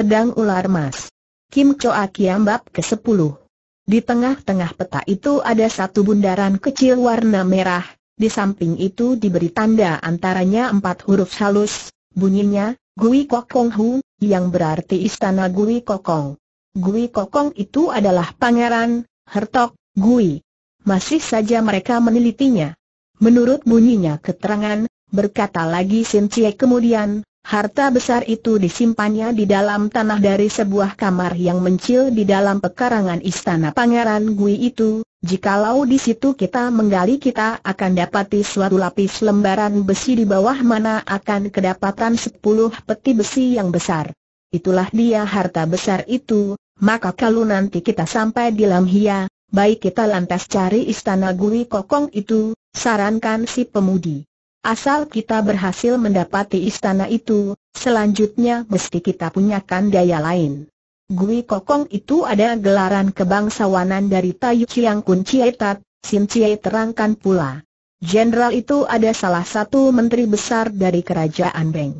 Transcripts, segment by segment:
Pedang Ular Mas. Kim Choa Kiam Bab ke-10. Di tengah-tengah peta itu ada satu bundaran kecil warna merah, di samping itu diberi tanda antaranya empat huruf halus, bunyinya, Gui Kokong Hu, yang berarti Istana Gui Kokong. Gui Kokong itu adalah pangeran, Hertok Gui. Masih saja mereka menelitinya. Menurut bunyinya keterangan, berkata lagi Sin Cie kemudian, Harta besar itu disimpannya di dalam tanah dari sebuah kamar yang mencil di dalam pekarangan istana Pangeran Gui itu. Jikalau di situ kita menggali kita akan dapati suatu lapis lembaran besi di bawah mana akan kedapatan sepuluh peti besi yang besar. Itulah dia harta besar itu, maka kalau nanti kita sampai di Lamhia, baik kita lantas cari istana Gui Kokong itu, sarankan si pemudi. Asal kita berhasil mendapati istana itu, selanjutnya mesti kita punyakan daya lain. Gui Kokong itu ada gelaran kebangsawanan dari Tayu Chiang Kun Chietat, Sim Chie terangkan pula. Jenderal itu ada salah satu menteri besar dari kerajaan Beng.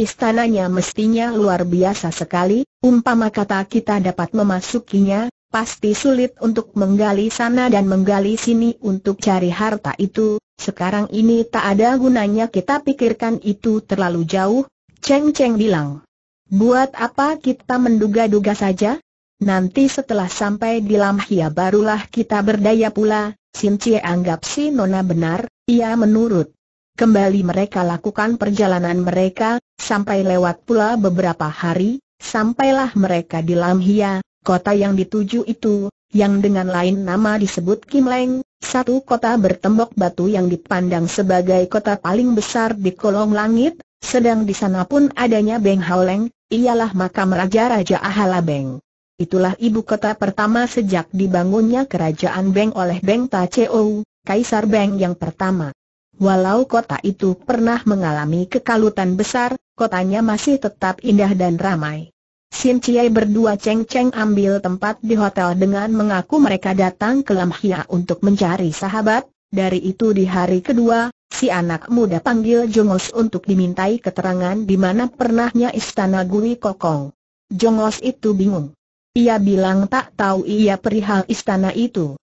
Istananya mestinya luar biasa sekali, umpama kata kita dapat memasukinya, pasti sulit untuk menggali sana dan menggali sini untuk cari harta itu, sekarang ini tak ada gunanya kita pikirkan itu terlalu jauh, Cheng Cheng bilang. Buat apa kita menduga-duga saja? Nanti setelah sampai di Lamhia barulah kita berdaya pula, Sin Cie anggap si Nona benar, ia menurut. Kembali mereka lakukan perjalanan mereka, sampai lewat pula beberapa hari, sampailah mereka di Lamhia, Kota yang dituju itu, yang dengan lain nama disebut Kim Leng, satu kota bertembok batu yang dipandang sebagai kota paling besar di kolong langit, sedang di sana pun adanya Beng Haoleng, ialah makam Raja-Raja Ahala Beng. Itulah ibu kota pertama sejak dibangunnya kerajaan Beng oleh Beng Tacheo, Kaisar Beng yang pertama. Walau kota itu pernah mengalami kekalutan besar, kotanya masih tetap indah dan ramai. Sin Chiai berdua ceng-ceng ambil tempat di hotel dengan mengaku mereka datang ke Lam Hia untuk mencari sahabat. Dari itu di hari kedua, si anak muda panggil Jongos untuk dimintai keterangan di mana pernahnya istana Gui Kokong. Jongos itu bingung. Ia bilang tak tahu ia perihal istana itu.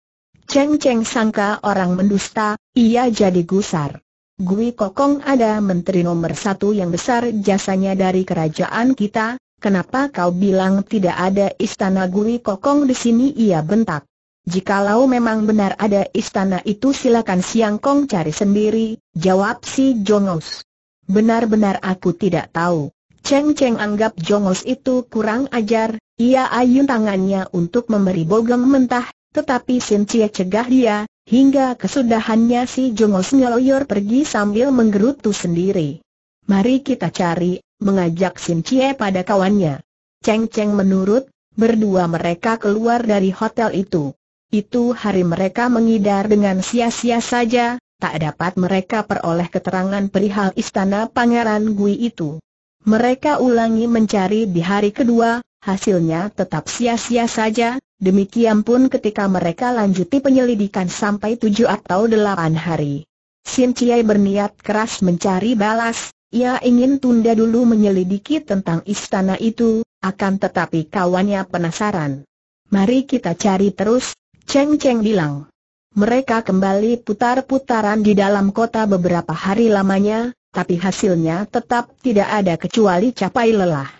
Ceng-ceng sangka orang mendusta, ia jadi gusar. Gui Kokong ada menteri nomor satu yang besar jasanya dari kerajaan kita, Kenapa kau bilang tidak ada istana Guri Kokong di sini? Ia bentak. Jikalau memang benar ada istana itu silakan Siang Kong cari sendiri, jawab si Jongos. Benar-benar aku tidak tahu. Cheng Cheng anggap Jongos itu kurang ajar, ia ayun tangannya untuk memberi bogem mentah, tetapi Sin Cie cegah dia, hingga kesudahannya si Jongos ngeloyor pergi sambil menggerutu sendiri. Mari kita cari mengajak Sim Chie pada kawannya. Cheng Cheng menurut, berdua mereka keluar dari hotel itu. Itu hari mereka mengidar dengan sia-sia saja, tak dapat mereka peroleh keterangan perihal istana Pangeran Gui itu. Mereka ulangi mencari di hari kedua, hasilnya tetap sia-sia saja, demikian pun ketika mereka lanjuti penyelidikan sampai tujuh atau delapan hari. Sim Chiai berniat keras mencari balas, ia ingin tunda dulu menyelidiki tentang istana itu, akan tetapi kawannya penasaran. Mari kita cari terus, Cheng Cheng bilang. Mereka kembali putar-putaran di dalam kota beberapa hari lamanya, tapi hasilnya tetap tidak ada kecuali capai lelah.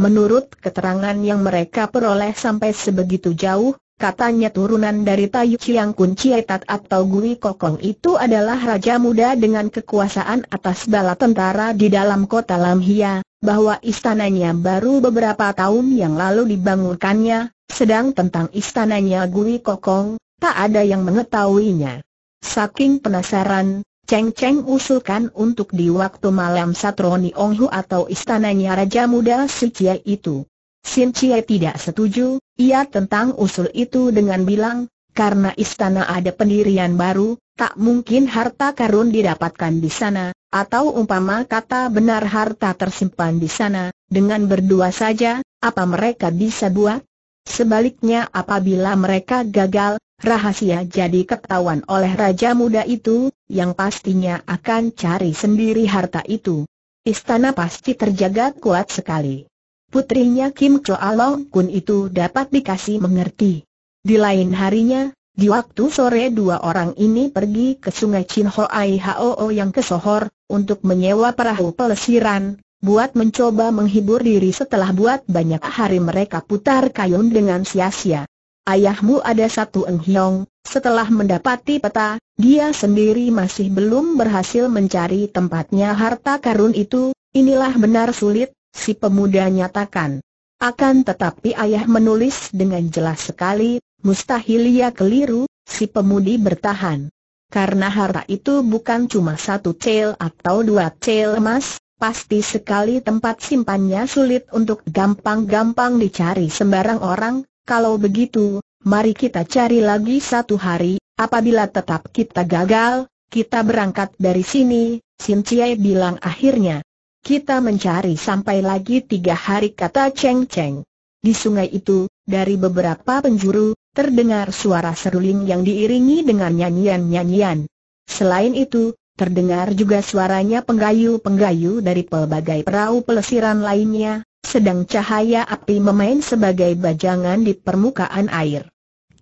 Menurut keterangan yang mereka peroleh sampai sebegitu jauh, Katanya turunan dari Tayu Chiang Kun Chietat atau Gui Kokong itu adalah raja muda dengan kekuasaan atas bala tentara di dalam kota Lamhia, bahwa istananya baru beberapa tahun yang lalu dibangunkannya, sedang tentang istananya Gui Kokong, tak ada yang mengetahuinya. Saking penasaran, Cheng Cheng usulkan untuk di waktu malam Satroni Hu atau istananya Raja Muda Sucia itu. Sin Chie tidak setuju, ia tentang usul itu dengan bilang, karena istana ada pendirian baru, tak mungkin harta karun didapatkan di sana, atau umpama kata benar harta tersimpan di sana, dengan berdua saja, apa mereka bisa buat? Sebaliknya apabila mereka gagal, rahasia jadi ketahuan oleh Raja Muda itu, yang pastinya akan cari sendiri harta itu. Istana pasti terjaga kuat sekali putrinya Kim Choalo Kun itu dapat dikasih mengerti. Di lain harinya, di waktu sore dua orang ini pergi ke sungai Chin Ho Hoai Hoo yang kesohor, untuk menyewa perahu pelesiran, buat mencoba menghibur diri setelah buat banyak hari mereka putar kayun dengan sia-sia. Ayahmu ada satu Hiong, setelah mendapati peta, dia sendiri masih belum berhasil mencari tempatnya harta karun itu, inilah benar sulit, si pemuda nyatakan. Akan tetapi ayah menulis dengan jelas sekali, Mustahil ia keliru, si pemudi bertahan. Karena harta itu bukan cuma satu cel atau dua cel emas, pasti sekali tempat simpannya sulit untuk gampang-gampang dicari sembarang orang, kalau begitu, mari kita cari lagi satu hari, apabila tetap kita gagal, kita berangkat dari sini, Sin Cie bilang akhirnya. Kita mencari sampai lagi tiga hari kata Cheng Cheng. Di sungai itu, dari beberapa penjuru, terdengar suara seruling yang diiringi dengan nyanyian-nyanyian. Selain itu, terdengar juga suaranya penggayu-penggayu dari pelbagai perahu pelesiran lainnya, sedang cahaya api memain sebagai bajangan di permukaan air.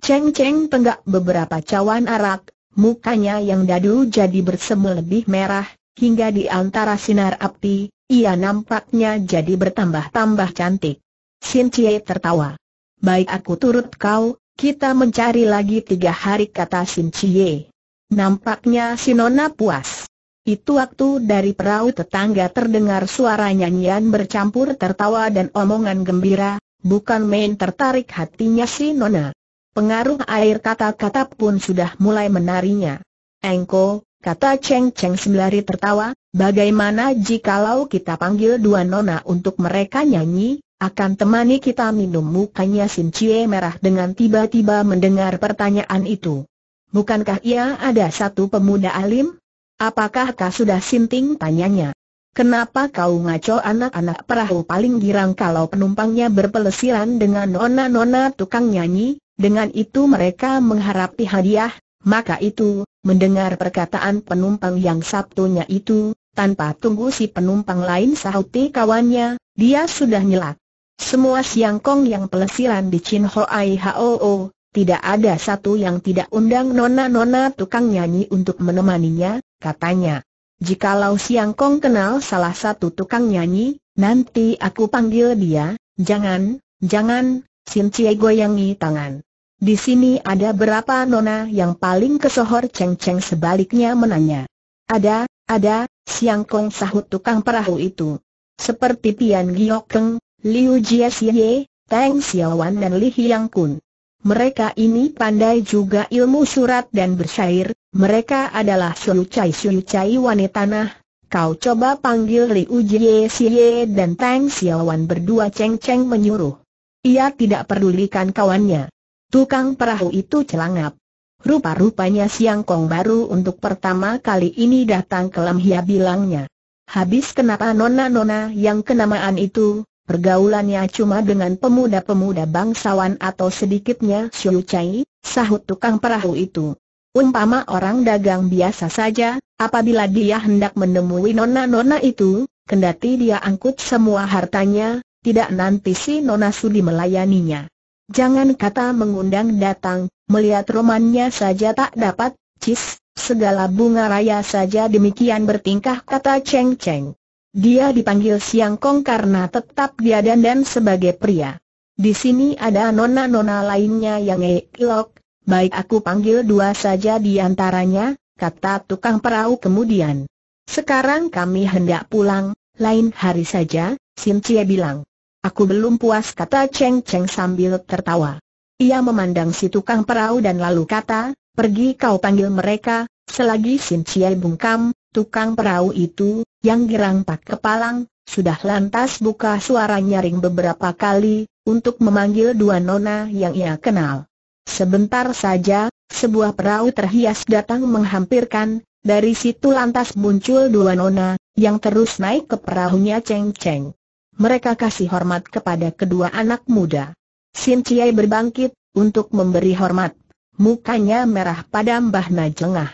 Cheng Cheng tenggak beberapa cawan arak, mukanya yang dadu jadi bersemu lebih merah, hingga di antara sinar api, ia nampaknya jadi bertambah-tambah cantik. Sin Chie tertawa. Baik aku turut kau, kita mencari lagi tiga hari kata Sin Chie. Nampaknya si Nona puas. Itu waktu dari perahu tetangga terdengar suara nyanyian bercampur tertawa dan omongan gembira, bukan main tertarik hatinya si Nona. Pengaruh air kata-kata pun sudah mulai menarinya. Engko, Kata Cheng Cheng sembari tertawa, bagaimana jikalau kita panggil dua nona untuk mereka nyanyi, akan temani kita minum mukanya sin Chie merah dengan tiba-tiba mendengar pertanyaan itu. Bukankah ia ada satu pemuda alim? Apakah kau sudah sinting tanyanya? Kenapa kau ngaco anak-anak perahu paling girang kalau penumpangnya berpelesiran dengan nona-nona tukang nyanyi? Dengan itu mereka mengharapi hadiah, maka itu, mendengar perkataan penumpang yang Sabtunya itu, tanpa tunggu si penumpang lain sahuti kawannya, dia sudah nyelak. Semua siangkong yang pelesiran di Chin Ho Hoai Hoo, tidak ada satu yang tidak undang nona-nona tukang nyanyi untuk menemaninya, katanya. Jikalau siangkong kenal salah satu tukang nyanyi, nanti aku panggil dia, jangan, jangan, Sin Cie goyangi tangan. Di sini ada berapa nona yang paling kesohor Cheng Cheng sebaliknya menanya. Ada, ada, Siang Kong sahut tukang perahu itu. Seperti Pian Giok Keng, Liu Jia Xie, Tang Xiaowan dan Li Hiang Kun. Mereka ini pandai juga ilmu surat dan bersyair, mereka adalah suyucai-suyucai wanita tanah. Kau coba panggil Liu Jie Xie dan Tang Xiaowan berdua ceng-ceng menyuruh. Ia tidak pedulikan kawannya. Tukang perahu itu celangap. Rupa-rupanya Siang Kong baru untuk pertama kali ini datang ke Lemhia bilangnya. Habis kenapa nona-nona yang kenamaan itu, pergaulannya cuma dengan pemuda-pemuda bangsawan atau sedikitnya Siu Chai? sahut tukang perahu itu. Umpama orang dagang biasa saja, apabila dia hendak menemui nona-nona itu, kendati dia angkut semua hartanya, tidak nanti si nona sudi melayaninya. Jangan kata mengundang datang, melihat romannya saja tak dapat, cis, segala bunga raya saja demikian bertingkah kata Cheng Cheng. Dia dipanggil Siang Kong karena tetap dia dandan sebagai pria. Di sini ada nona-nona lainnya yang eklok. baik aku panggil dua saja di antaranya, kata tukang perahu kemudian. Sekarang kami hendak pulang, lain hari saja, Sim Cie bilang. Aku belum puas kata Cheng Cheng sambil tertawa. Ia memandang si tukang perahu dan lalu kata, pergi kau panggil mereka, selagi Sin Chie bungkam, tukang perahu itu, yang girang tak kepalang, sudah lantas buka suara nyaring beberapa kali, untuk memanggil dua nona yang ia kenal. Sebentar saja, sebuah perahu terhias datang menghampirkan, dari situ lantas muncul dua nona, yang terus naik ke perahunya Cheng Cheng. Mereka kasih hormat kepada kedua anak muda. Sin Ciai berbangkit, untuk memberi hormat. Mukanya merah padam bahna jengah.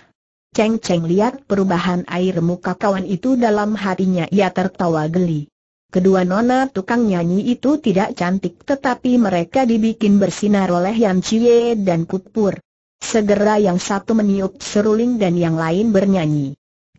Ceng Ceng lihat perubahan air muka kawan itu dalam hatinya ia tertawa geli. Kedua nona tukang nyanyi itu tidak cantik tetapi mereka dibikin bersinar oleh Yan Chie dan Kutpur. Segera yang satu meniup seruling dan yang lain bernyanyi.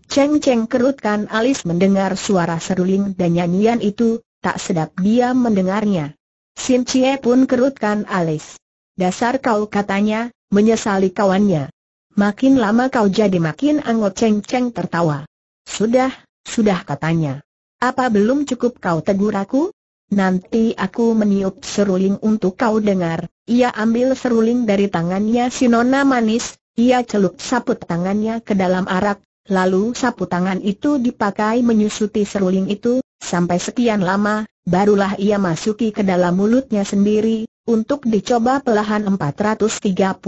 Ceng Ceng kerutkan alis mendengar suara seruling dan nyanyian itu, Tak sedap dia mendengarnya. Sim Chie pun kerutkan alis. Dasar kau katanya, menyesali kawannya. Makin lama kau jadi makin angot ceng-ceng tertawa. Sudah, sudah katanya. Apa belum cukup kau tegur aku? Nanti aku meniup seruling untuk kau dengar. Ia ambil seruling dari tangannya si nona manis, ia celup saput tangannya ke dalam arak, lalu saput tangan itu dipakai menyusuti seruling itu, sampai sekian lama, barulah ia masuki ke dalam mulutnya sendiri, untuk dicoba pelahan 434.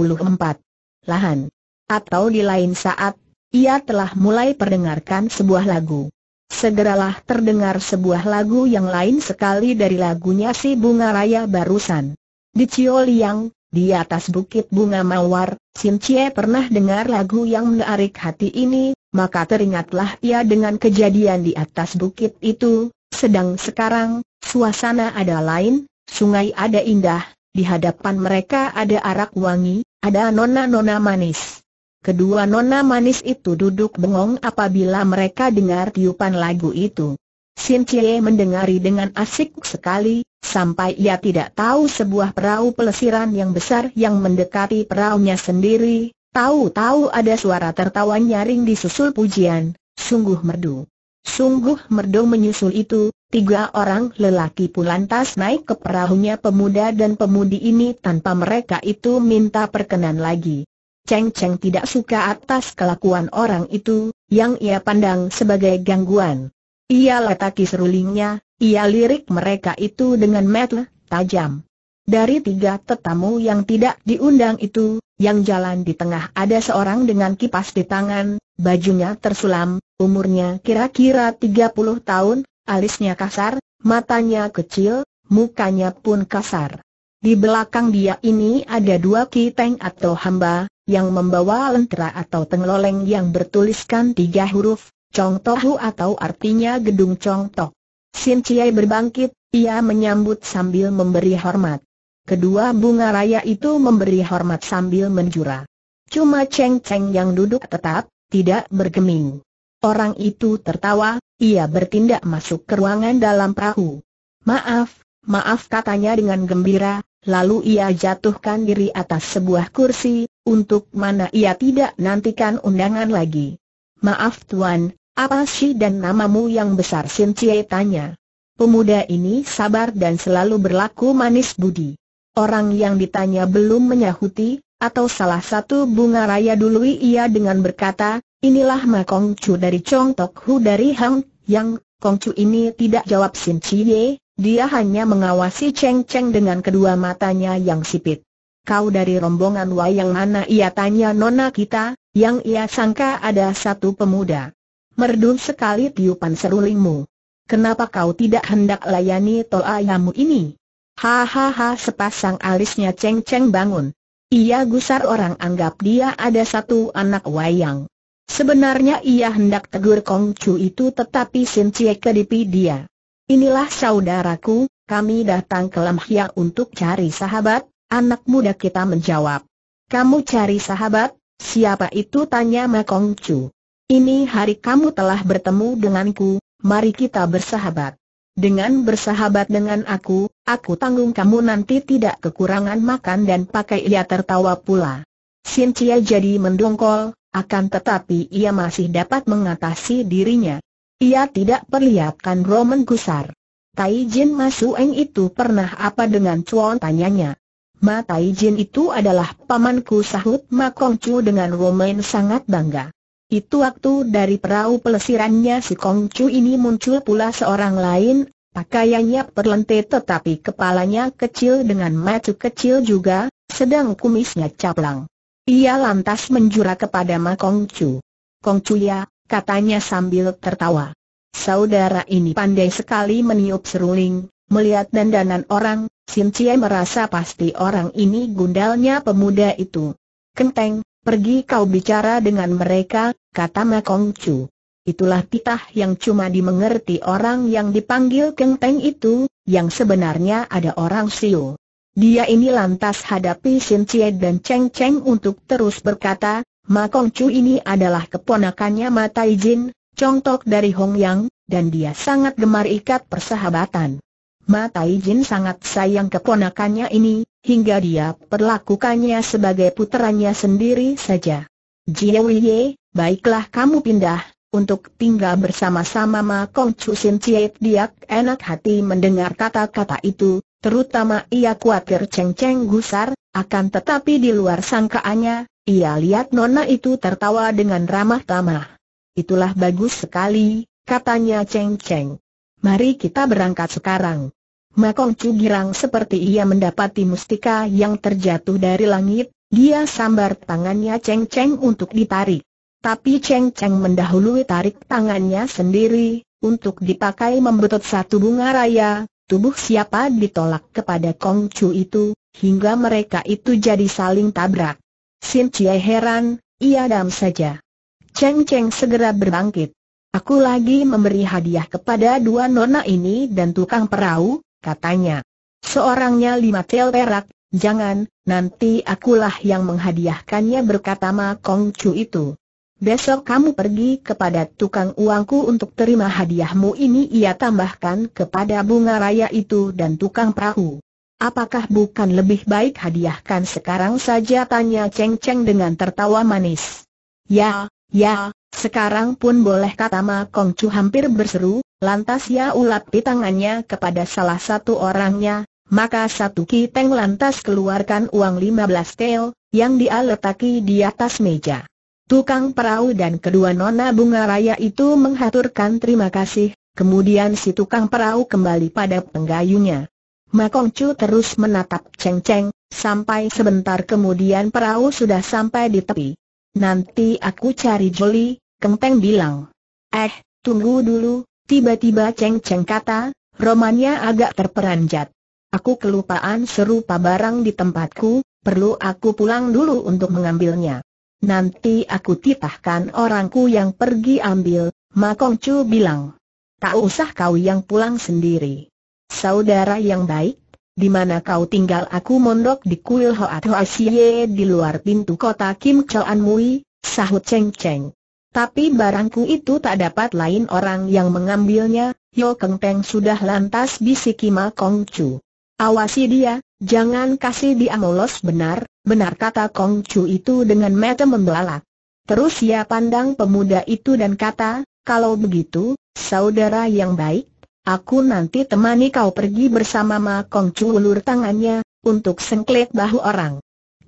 Lahan. Atau di lain saat, ia telah mulai perdengarkan sebuah lagu. Segeralah terdengar sebuah lagu yang lain sekali dari lagunya si Bunga Raya barusan. Di Cioliang, di atas bukit bunga mawar, Sin Cie pernah dengar lagu yang menarik hati ini, maka teringatlah ia dengan kejadian di atas bukit itu, sedang sekarang, suasana ada lain, sungai ada indah, di hadapan mereka ada arak wangi, ada nona-nona manis. Kedua nona manis itu duduk bengong apabila mereka dengar tiupan lagu itu. Sin Cie mendengari dengan asik sekali, sampai ia tidak tahu sebuah perahu pelesiran yang besar yang mendekati perahunya sendiri, Tahu-tahu ada suara tertawa nyaring disusul pujian, sungguh merdu. Sungguh merdu menyusul itu, tiga orang lelaki pun lantas naik ke perahunya pemuda dan pemudi ini tanpa mereka itu minta perkenan lagi. Cheng Cheng tidak suka atas kelakuan orang itu, yang ia pandang sebagai gangguan. Ia letaki serulingnya, ia lirik mereka itu dengan mata tajam. Dari tiga tetamu yang tidak diundang itu, yang jalan di tengah ada seorang dengan kipas di tangan, bajunya tersulam, umurnya kira-kira 30 tahun, alisnya kasar, matanya kecil, mukanya pun kasar. Di belakang dia ini ada dua kiteng atau hamba, yang membawa lentera atau tengloleng yang bertuliskan tiga huruf, Tohu atau artinya gedung Toh. Sin Chiai berbangkit, ia menyambut sambil memberi hormat. Kedua bunga raya itu memberi hormat sambil menjura. Cuma Cheng Cheng yang duduk tetap, tidak bergeming. Orang itu tertawa, ia bertindak masuk ke ruangan dalam perahu. Maaf, maaf katanya dengan gembira, lalu ia jatuhkan diri atas sebuah kursi, untuk mana ia tidak nantikan undangan lagi. Maaf tuan, apa sih dan namamu yang besar Sin Cie tanya. Pemuda ini sabar dan selalu berlaku manis budi. Orang yang ditanya belum menyahuti, atau salah satu bunga raya dului ia dengan berkata, inilah Ma Kong Chu dari Chong Tok Hu dari Hang Yang, Kong Chu ini tidak jawab Sin Chie, dia hanya mengawasi Cheng Cheng dengan kedua matanya yang sipit. Kau dari rombongan wayang mana ia tanya nona kita, yang ia sangka ada satu pemuda. Merdu sekali tiupan serulingmu. Kenapa kau tidak hendak layani toayamu ini? Hahaha sepasang alisnya ceng-ceng bangun. Ia gusar orang anggap dia ada satu anak wayang. Sebenarnya ia hendak tegur Kong Chu itu tetapi Sin Cie kedipi dia. Inilah saudaraku, kami datang ke Lam Hia untuk cari sahabat, anak muda kita menjawab. Kamu cari sahabat? Siapa itu tanya Ma Kong Chu. Ini hari kamu telah bertemu denganku, mari kita bersahabat. Dengan bersahabat dengan aku, aku tanggung kamu nanti tidak kekurangan makan dan pakai ia tertawa pula. Cynthia jadi mendongkol, akan tetapi ia masih dapat mengatasi dirinya. Ia tidak perlihatkan Roman gusar. Tai Jin Masueng itu pernah apa dengan Chuan tanyanya. Ma Tai Jin itu adalah pamanku sahut Ma Kong Chu dengan Roman sangat bangga. Itu waktu dari perahu pelesirannya si Kongcu ini muncul pula seorang lain, pakaiannya perlente tetapi kepalanya kecil dengan macu kecil juga, sedang kumisnya caplang. Ia lantas menjura kepada Ma Kongcu. Chu ya, katanya sambil tertawa. Saudara ini pandai sekali meniup seruling, melihat dandanan orang, Sin Cie merasa pasti orang ini gundalnya pemuda itu. Kenteng, pergi kau bicara dengan mereka, kata Ma Chu. Itulah titah yang cuma dimengerti orang yang dipanggil Keng Teng itu, yang sebenarnya ada orang siu. Dia ini lantas hadapi Sin Cie dan Cheng Cheng untuk terus berkata, Ma Kong Chu ini adalah keponakannya Ma Tai Jin, contoh dari Hong Yang, dan dia sangat gemar ikat persahabatan. Ma Tai Jin sangat sayang keponakannya ini, hingga dia perlakukannya sebagai puteranya sendiri saja. Jie Ye, Baiklah kamu pindah, untuk tinggal bersama-sama Ma Kong Chu Sin Ciet Diak enak hati mendengar kata-kata itu, terutama ia khawatir Cheng Cheng gusar, akan tetapi di luar sangkaannya, ia lihat nona itu tertawa dengan ramah tamah. Itulah bagus sekali, katanya Cheng Cheng. Mari kita berangkat sekarang. Ma Kong Chu girang seperti ia mendapati mustika yang terjatuh dari langit, dia sambar tangannya Cheng Cheng untuk ditarik. Tapi Cheng Cheng mendahului tarik tangannya sendiri, untuk dipakai membetot satu bunga raya, tubuh siapa ditolak kepada Kong Chu itu, hingga mereka itu jadi saling tabrak. Sin Chie heran, ia dam saja. Cheng Cheng segera berbangkit. Aku lagi memberi hadiah kepada dua nona ini dan tukang perahu, katanya. Seorangnya lima tel perak, jangan, nanti akulah yang menghadiahkannya berkata Ma Kong Chu itu. Besok kamu pergi kepada tukang uangku untuk terima hadiahmu ini ia tambahkan kepada bunga raya itu dan tukang perahu. Apakah bukan lebih baik hadiahkan sekarang saja tanya Cheng Cheng dengan tertawa manis. Ya, ya, sekarang pun boleh kata Ma Kong Chu hampir berseru, lantas ia ulapi tangannya kepada salah satu orangnya, maka satu kiteng lantas keluarkan uang 15 tel, yang dia letaki di atas meja. Tukang perahu dan kedua nona bunga raya itu menghaturkan terima kasih, kemudian si tukang perahu kembali pada penggayunya. Makong Chu terus menatap Cheng Cheng, sampai sebentar kemudian perahu sudah sampai di tepi. Nanti aku cari Joli, Kenteng bilang. Eh, tunggu dulu, tiba-tiba Cheng Cheng kata, romannya agak terperanjat. Aku kelupaan serupa barang di tempatku, perlu aku pulang dulu untuk mengambilnya nanti aku titahkan orangku yang pergi ambil, Makong Chu bilang. Tak usah kau yang pulang sendiri. Saudara yang baik, di mana kau tinggal aku mondok di kuil Hoat Hoa Hoasie di luar pintu kota Kim Choan Mui, sahut Cheng Cheng. Tapi barangku itu tak dapat lain orang yang mengambilnya, Yo Keng Peng sudah lantas bisiki Ma Chu. Awasi dia, jangan kasih dia molos benar, benar kata Kong Chu itu dengan mata membelalak. Terus ia pandang pemuda itu dan kata, kalau begitu, saudara yang baik, aku nanti temani kau pergi bersama Ma Kong Chu ulur tangannya, untuk sengklek bahu orang.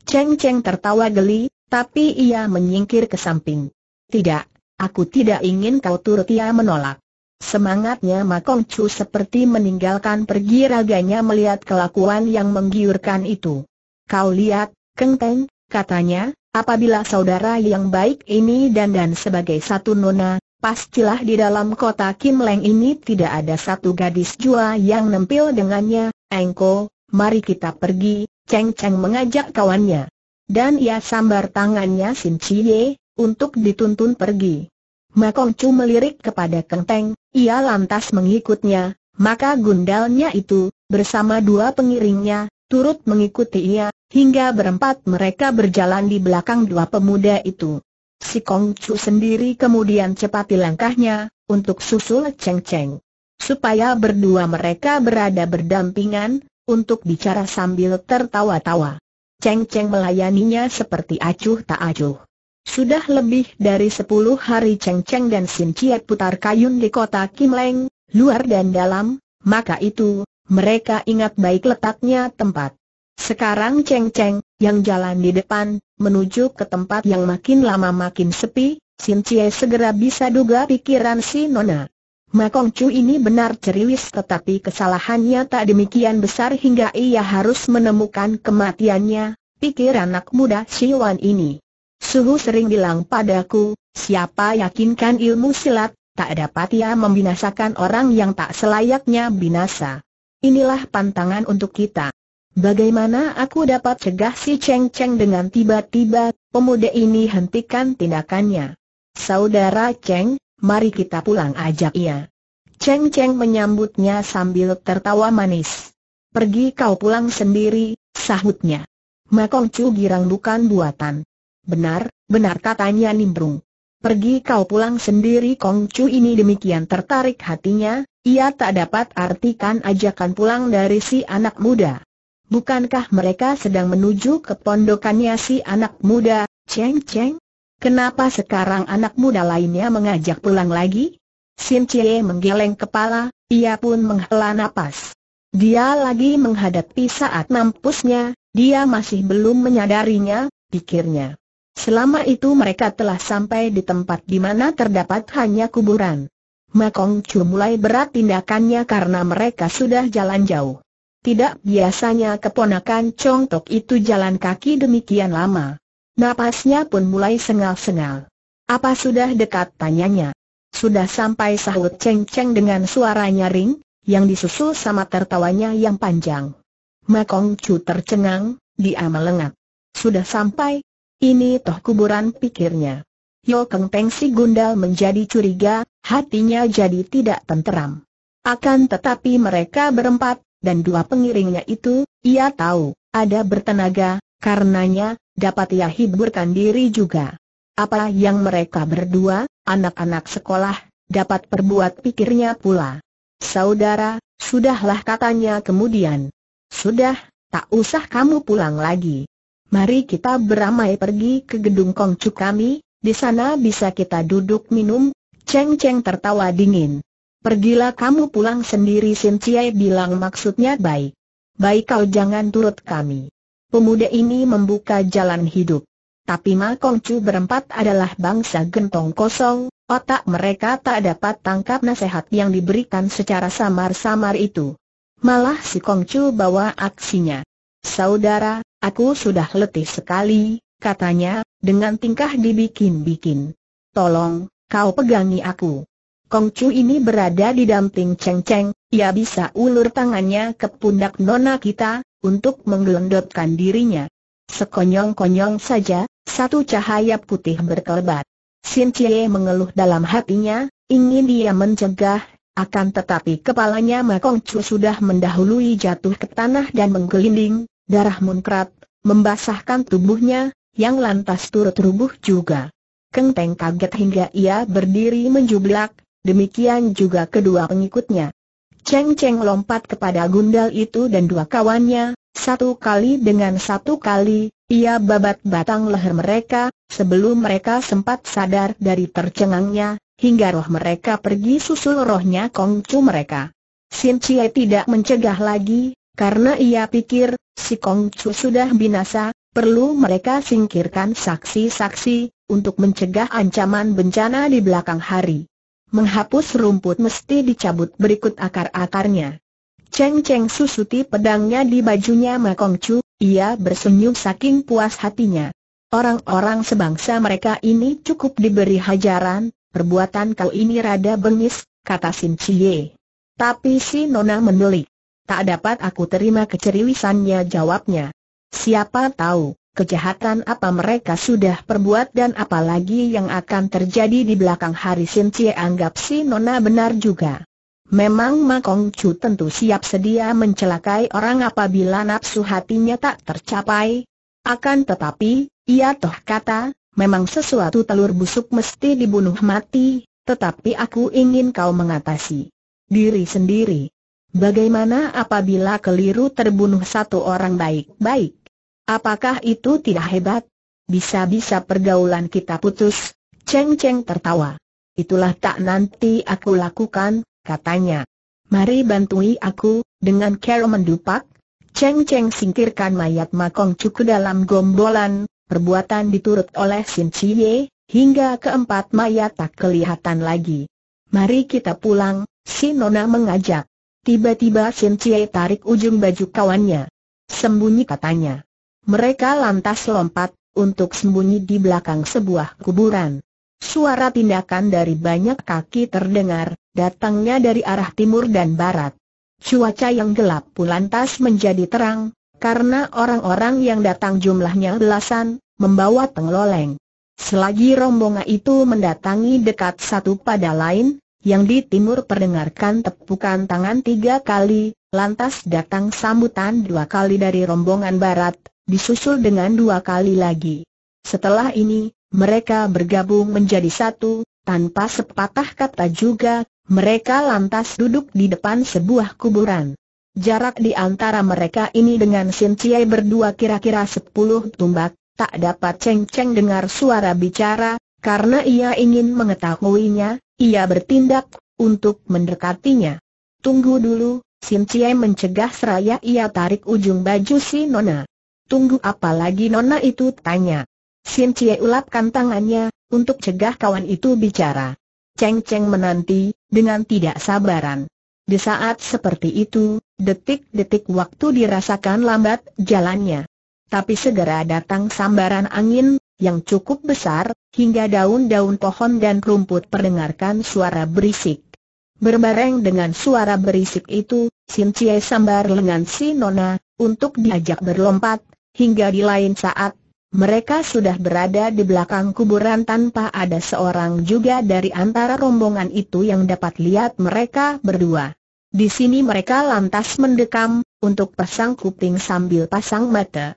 Cheng Cheng tertawa geli, tapi ia menyingkir ke samping. Tidak, aku tidak ingin kau turut ia menolak. Semangatnya Makong Chu seperti meninggalkan pergi raganya melihat kelakuan yang menggiurkan itu. Kau lihat, Keng Teng, katanya, apabila saudara yang baik ini dan dan sebagai satu nona, pastilah di dalam kota Kim Leng ini tidak ada satu gadis jua yang nempil dengannya, Engko, mari kita pergi, Cheng Cheng mengajak kawannya. Dan ia sambar tangannya Sin Chie, untuk dituntun pergi. Makong Chu melirik kepada Keng Teng. Ia lantas mengikutnya, maka gundalnya itu, bersama dua pengiringnya, turut mengikuti ia, hingga berempat mereka berjalan di belakang dua pemuda itu. Si Kong Chu sendiri kemudian cepati langkahnya, untuk susul Cheng Cheng. Supaya berdua mereka berada berdampingan, untuk bicara sambil tertawa-tawa. Cheng Cheng melayaninya seperti acuh tak acuh. Sudah lebih dari sepuluh hari Cheng Cheng dan Sim Chiat putar kayun di kota Kim Leng, luar dan dalam, maka itu, mereka ingat baik letaknya tempat. Sekarang Cheng Cheng, yang jalan di depan, menuju ke tempat yang makin lama makin sepi, Sim Chie segera bisa duga pikiran si Nona. Makong Chu ini benar ceriwis tetapi kesalahannya tak demikian besar hingga ia harus menemukan kematiannya, pikir anak muda Si Wan ini. Suhu sering bilang padaku, siapa yakinkan ilmu silat, tak dapat ia membinasakan orang yang tak selayaknya binasa. Inilah pantangan untuk kita. Bagaimana aku dapat cegah si Cheng Cheng dengan tiba-tiba, pemuda ini hentikan tindakannya. Saudara Cheng, mari kita pulang ajak ia. Cheng Cheng menyambutnya sambil tertawa manis. Pergi kau pulang sendiri, sahutnya. Makong Chu girang bukan buatan. Benar, benar katanya nimbrung. Pergi kau pulang sendiri Kong Chu ini demikian tertarik hatinya, ia tak dapat artikan ajakan pulang dari si anak muda. Bukankah mereka sedang menuju ke pondokannya si anak muda, Cheng Cheng? Kenapa sekarang anak muda lainnya mengajak pulang lagi? Sin Chie menggeleng kepala, ia pun menghela napas. Dia lagi menghadapi saat mampusnya, dia masih belum menyadarinya, pikirnya. Selama itu mereka telah sampai di tempat di mana terdapat hanya kuburan. Makong Chu mulai berat tindakannya karena mereka sudah jalan jauh. Tidak biasanya keponakan Chong Tok itu jalan kaki demikian lama. Napasnya pun mulai sengal-sengal. Apa sudah dekat tanyanya? Sudah sampai sahut Cheng Cheng dengan suara nyaring, yang disusul sama tertawanya yang panjang. Makong Chu tercengang, dia melengat. Sudah sampai, ini toh kuburan pikirnya. Yo Keng Peng si Gundal menjadi curiga, hatinya jadi tidak tenteram. Akan tetapi mereka berempat, dan dua pengiringnya itu, ia tahu, ada bertenaga, karenanya, dapat ia hiburkan diri juga. Apa yang mereka berdua, anak-anak sekolah, dapat perbuat pikirnya pula. Saudara, sudahlah katanya kemudian. Sudah, tak usah kamu pulang lagi. Mari kita beramai pergi ke gedung Kongcu kami, di sana bisa kita duduk minum, Cheng Cheng tertawa dingin. Pergilah kamu pulang sendiri Sin Chiai bilang maksudnya baik. Baik kau jangan turut kami. Pemuda ini membuka jalan hidup. Tapi Ma Kongcu berempat adalah bangsa gentong kosong, otak mereka tak dapat tangkap nasihat yang diberikan secara samar-samar itu. Malah si Kongcu bawa aksinya. Saudara, Aku sudah letih sekali, katanya, dengan tingkah dibikin-bikin. Tolong, kau pegangi aku. Kongcu ini berada di damping Cheng Cheng, ia bisa ulur tangannya ke pundak nona kita, untuk menggelendotkan dirinya. Sekonyong-konyong saja, satu cahaya putih berkelebat. Sin Chie mengeluh dalam hatinya, ingin dia mencegah, akan tetapi kepalanya makongcu Chu sudah mendahului jatuh ke tanah dan menggelinding, Darah muncrat, membasahkan tubuhnya, yang lantas turut rubuh juga. Keng kaget hingga ia berdiri menjublak, demikian juga kedua pengikutnya. Cheng Cheng lompat kepada gundal itu dan dua kawannya, satu kali dengan satu kali, ia babat batang leher mereka, sebelum mereka sempat sadar dari tercengangnya, hingga roh mereka pergi susul rohnya kongcu mereka. Sin Chie tidak mencegah lagi, karena ia pikir, si Kongcu sudah binasa, perlu mereka singkirkan saksi-saksi, untuk mencegah ancaman bencana di belakang hari. Menghapus rumput mesti dicabut berikut akar-akarnya. Cheng Cheng susuti pedangnya di bajunya Ma Kongcu, ia bersenyum saking puas hatinya. Orang-orang sebangsa mereka ini cukup diberi hajaran, perbuatan kau ini rada bengis, kata Sin Chie. Tapi si Nona menelik. Tak dapat aku terima keceriwisannya jawabnya. Siapa tahu, kejahatan apa mereka sudah perbuat dan apalagi yang akan terjadi di belakang hari Sin Cie anggap si Nona benar juga. Memang Makong Chu tentu siap sedia mencelakai orang apabila nafsu hatinya tak tercapai. Akan tetapi, ia toh kata, memang sesuatu telur busuk mesti dibunuh mati, tetapi aku ingin kau mengatasi diri sendiri. Bagaimana apabila keliru terbunuh satu orang baik-baik? Apakah itu tidak hebat? Bisa-bisa pergaulan kita putus, Cheng Cheng tertawa. Itulah tak nanti aku lakukan, katanya. Mari bantui aku, dengan cara mendupak, Cheng Cheng singkirkan mayat Makong cukup dalam gombolan, perbuatan diturut oleh Sin Chie, hingga keempat mayat tak kelihatan lagi. Mari kita pulang, si Nona mengajak. Tiba-tiba Sin Cie tarik ujung baju kawannya. Sembunyi katanya. Mereka lantas lompat, untuk sembunyi di belakang sebuah kuburan. Suara tindakan dari banyak kaki terdengar, datangnya dari arah timur dan barat. Cuaca yang gelap pun lantas menjadi terang, karena orang-orang yang datang jumlahnya belasan, membawa tengloleng. Selagi rombongan itu mendatangi dekat satu pada lain, yang di timur perdengarkan tepukan tangan tiga kali, lantas datang sambutan dua kali dari rombongan barat, disusul dengan dua kali lagi. Setelah ini, mereka bergabung menjadi satu, tanpa sepatah kata juga, mereka lantas duduk di depan sebuah kuburan. Jarak di antara mereka ini dengan Sin Chie berdua kira-kira sepuluh tumbak, tak dapat Cheng Cheng dengar suara bicara, karena ia ingin mengetahuinya, ia bertindak untuk mendekatinya. Tunggu dulu, Sin Cie mencegah seraya ia tarik ujung baju si Nona. Tunggu apa lagi Nona itu tanya. Sin Cie ulapkan tangannya, untuk cegah kawan itu bicara. Ceng Ceng menanti, dengan tidak sabaran. Di saat seperti itu, detik-detik waktu dirasakan lambat jalannya. Tapi segera datang sambaran angin, yang cukup besar, hingga daun-daun pohon dan rumput perdengarkan suara berisik. Berbareng dengan suara berisik itu, Sin Cie sambar lengan si Nona, untuk diajak berlompat, hingga di lain saat, mereka sudah berada di belakang kuburan tanpa ada seorang juga dari antara rombongan itu yang dapat lihat mereka berdua. Di sini mereka lantas mendekam, untuk pasang kuping sambil pasang mata.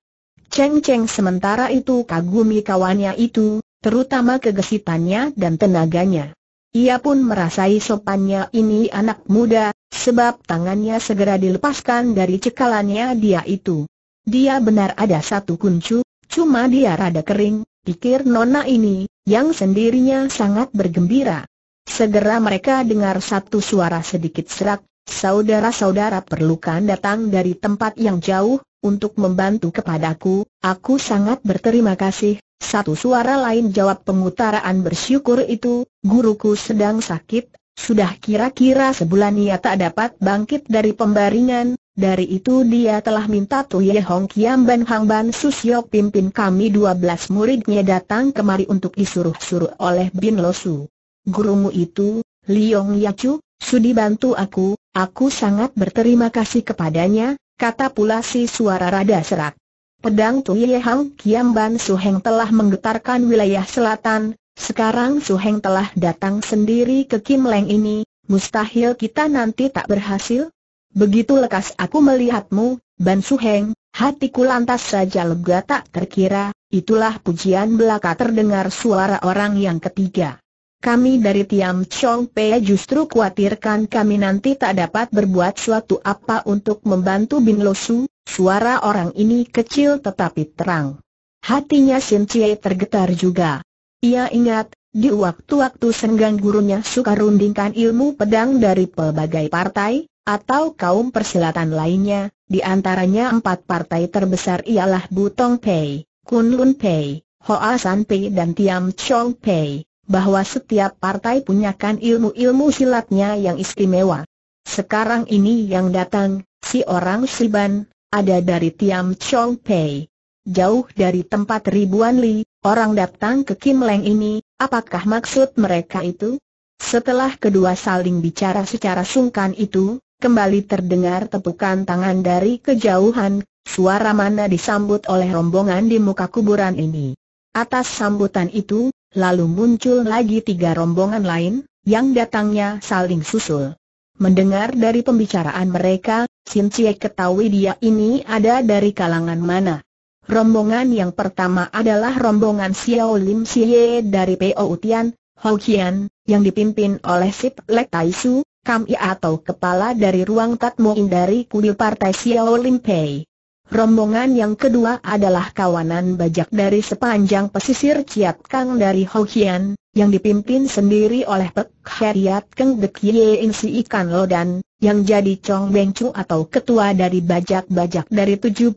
Cheng Cheng sementara itu kagumi kawannya itu, terutama kegesitannya dan tenaganya. Ia pun merasai sopannya ini anak muda, sebab tangannya segera dilepaskan dari cekalannya dia itu. Dia benar ada satu kuncu, cuma dia rada kering, pikir nona ini, yang sendirinya sangat bergembira. Segera mereka dengar satu suara sedikit serak, saudara-saudara perlukan datang dari tempat yang jauh, untuk membantu kepadaku, aku sangat berterima kasih. Satu suara lain jawab pengutaraan bersyukur itu, guruku sedang sakit, sudah kira-kira sebulan ia tak dapat bangkit dari pembaringan, dari itu dia telah minta Tuye Hong Kiam Ban Hang Ban Susyo pimpin kami 12 muridnya datang kemari untuk disuruh-suruh oleh Bin Losu. Gurumu itu, Liong Yacu, sudi bantu aku, aku sangat berterima kasih kepadanya, kata pula si suara rada serak. Pedang Tuye Hang Kiam Ban Suheng telah menggetarkan wilayah selatan, sekarang Suheng telah datang sendiri ke Kim Leng ini, mustahil kita nanti tak berhasil? Begitu lekas aku melihatmu, Ban Suheng, hatiku lantas saja lega tak terkira, itulah pujian belaka terdengar suara orang yang ketiga. Kami dari Tiam Chong Pe justru khawatirkan kami nanti tak dapat berbuat suatu apa untuk membantu Bin Losu, suara orang ini kecil tetapi terang. Hatinya Sin Chie tergetar juga. Ia ingat, di waktu-waktu senggang gurunya suka rundingkan ilmu pedang dari pelbagai partai, atau kaum persilatan lainnya, di antaranya empat partai terbesar ialah Butong Pei, Kunlun Pei, Hoa San Pei dan Tiam Chong Pei bahwa setiap partai punyakan ilmu-ilmu silatnya yang istimewa. Sekarang ini yang datang, si orang Siban, ada dari Tiam Chong Pei. Jauh dari tempat ribuan li, orang datang ke Kim Leng ini, apakah maksud mereka itu? Setelah kedua saling bicara secara sungkan itu, kembali terdengar tepukan tangan dari kejauhan, suara mana disambut oleh rombongan di muka kuburan ini. Atas sambutan itu, lalu muncul lagi tiga rombongan lain, yang datangnya saling susul. Mendengar dari pembicaraan mereka, Sin Cie ketahui dia ini ada dari kalangan mana. Rombongan yang pertama adalah rombongan Xiao Lim Xie dari P.O. Utian, Hou Qian, yang dipimpin oleh Sip Lek Tai Su, Kam I atau kepala dari ruang Tatmo dari kuil partai Xiao Lim Pei. Rombongan yang kedua adalah kawanan bajak dari sepanjang pesisir Ciat Kang dari Hokian, yang dipimpin sendiri oleh Pek Heriat Keng Dek Yein Si Ikan Lodan, yang jadi Chong Beng Chu atau ketua dari bajak-bajak dari 72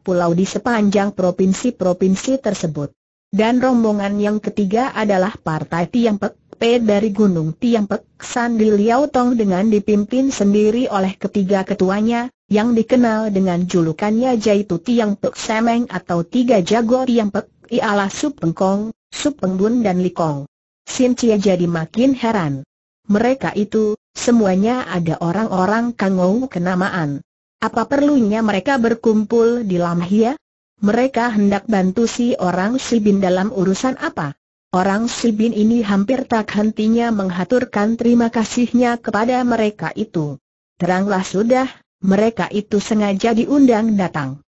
pulau di sepanjang provinsi-provinsi tersebut. Dan rombongan yang ketiga adalah Partai Tiang Pek P dari Gunung Tiang Pek, Sandi Liao Tong dengan dipimpin sendiri oleh ketiga ketuanya, yang dikenal dengan julukannya Jaitu Tiang Pek Semeng atau Tiga Jago Tiang ialah Sup Pengkong, Sup Pengbun dan Likong. Sin Cia jadi makin heran. Mereka itu, semuanya ada orang-orang kangong kenamaan. Apa perlunya mereka berkumpul di Lam Mereka hendak bantu si orang Sibin dalam urusan apa? Orang Sibin ini hampir tak hentinya menghaturkan terima kasihnya kepada mereka itu. Teranglah sudah, mereka itu sengaja diundang datang.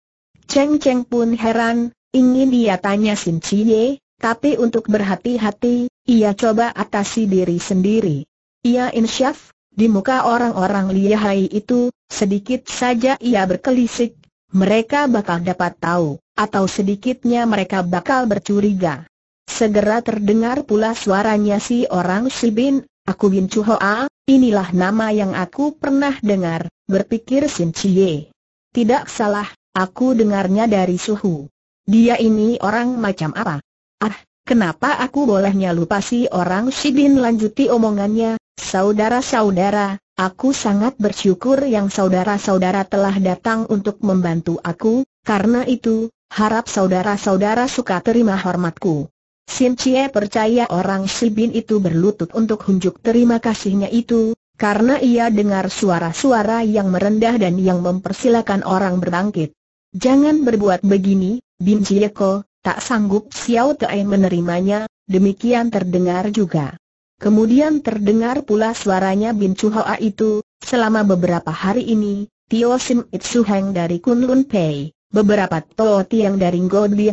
Cheng Cheng pun heran, ingin dia tanya Sin Cie, tapi untuk berhati-hati, ia coba atasi diri sendiri. Ia insyaf, di muka orang-orang lihai itu, sedikit saja ia berkelisik, mereka bakal dapat tahu, atau sedikitnya mereka bakal bercuriga. Segera terdengar pula suaranya si orang si bin, aku bin Chu Hoa, inilah nama yang aku pernah dengar, berpikir Sin Chie. Tidak salah, aku dengarnya dari Suhu. Dia ini orang macam apa? Ah, kenapa aku bolehnya lupa si orang si bin lanjuti omongannya, saudara-saudara, aku sangat bersyukur yang saudara-saudara telah datang untuk membantu aku, karena itu, harap saudara-saudara suka terima hormatku. Sim Chie percaya orang Bin itu berlutut untuk hunjuk terima kasihnya itu, karena ia dengar suara-suara yang merendah dan yang mempersilakan orang berbangkit. Jangan berbuat begini, Bin Ko, tak sanggup Xiao Tei menerimanya, demikian terdengar juga. Kemudian terdengar pula suaranya Bin Chuhoa itu, selama beberapa hari ini, Tio Sim Itsu Heng dari Kunlun Pei, beberapa Tio Tiang dari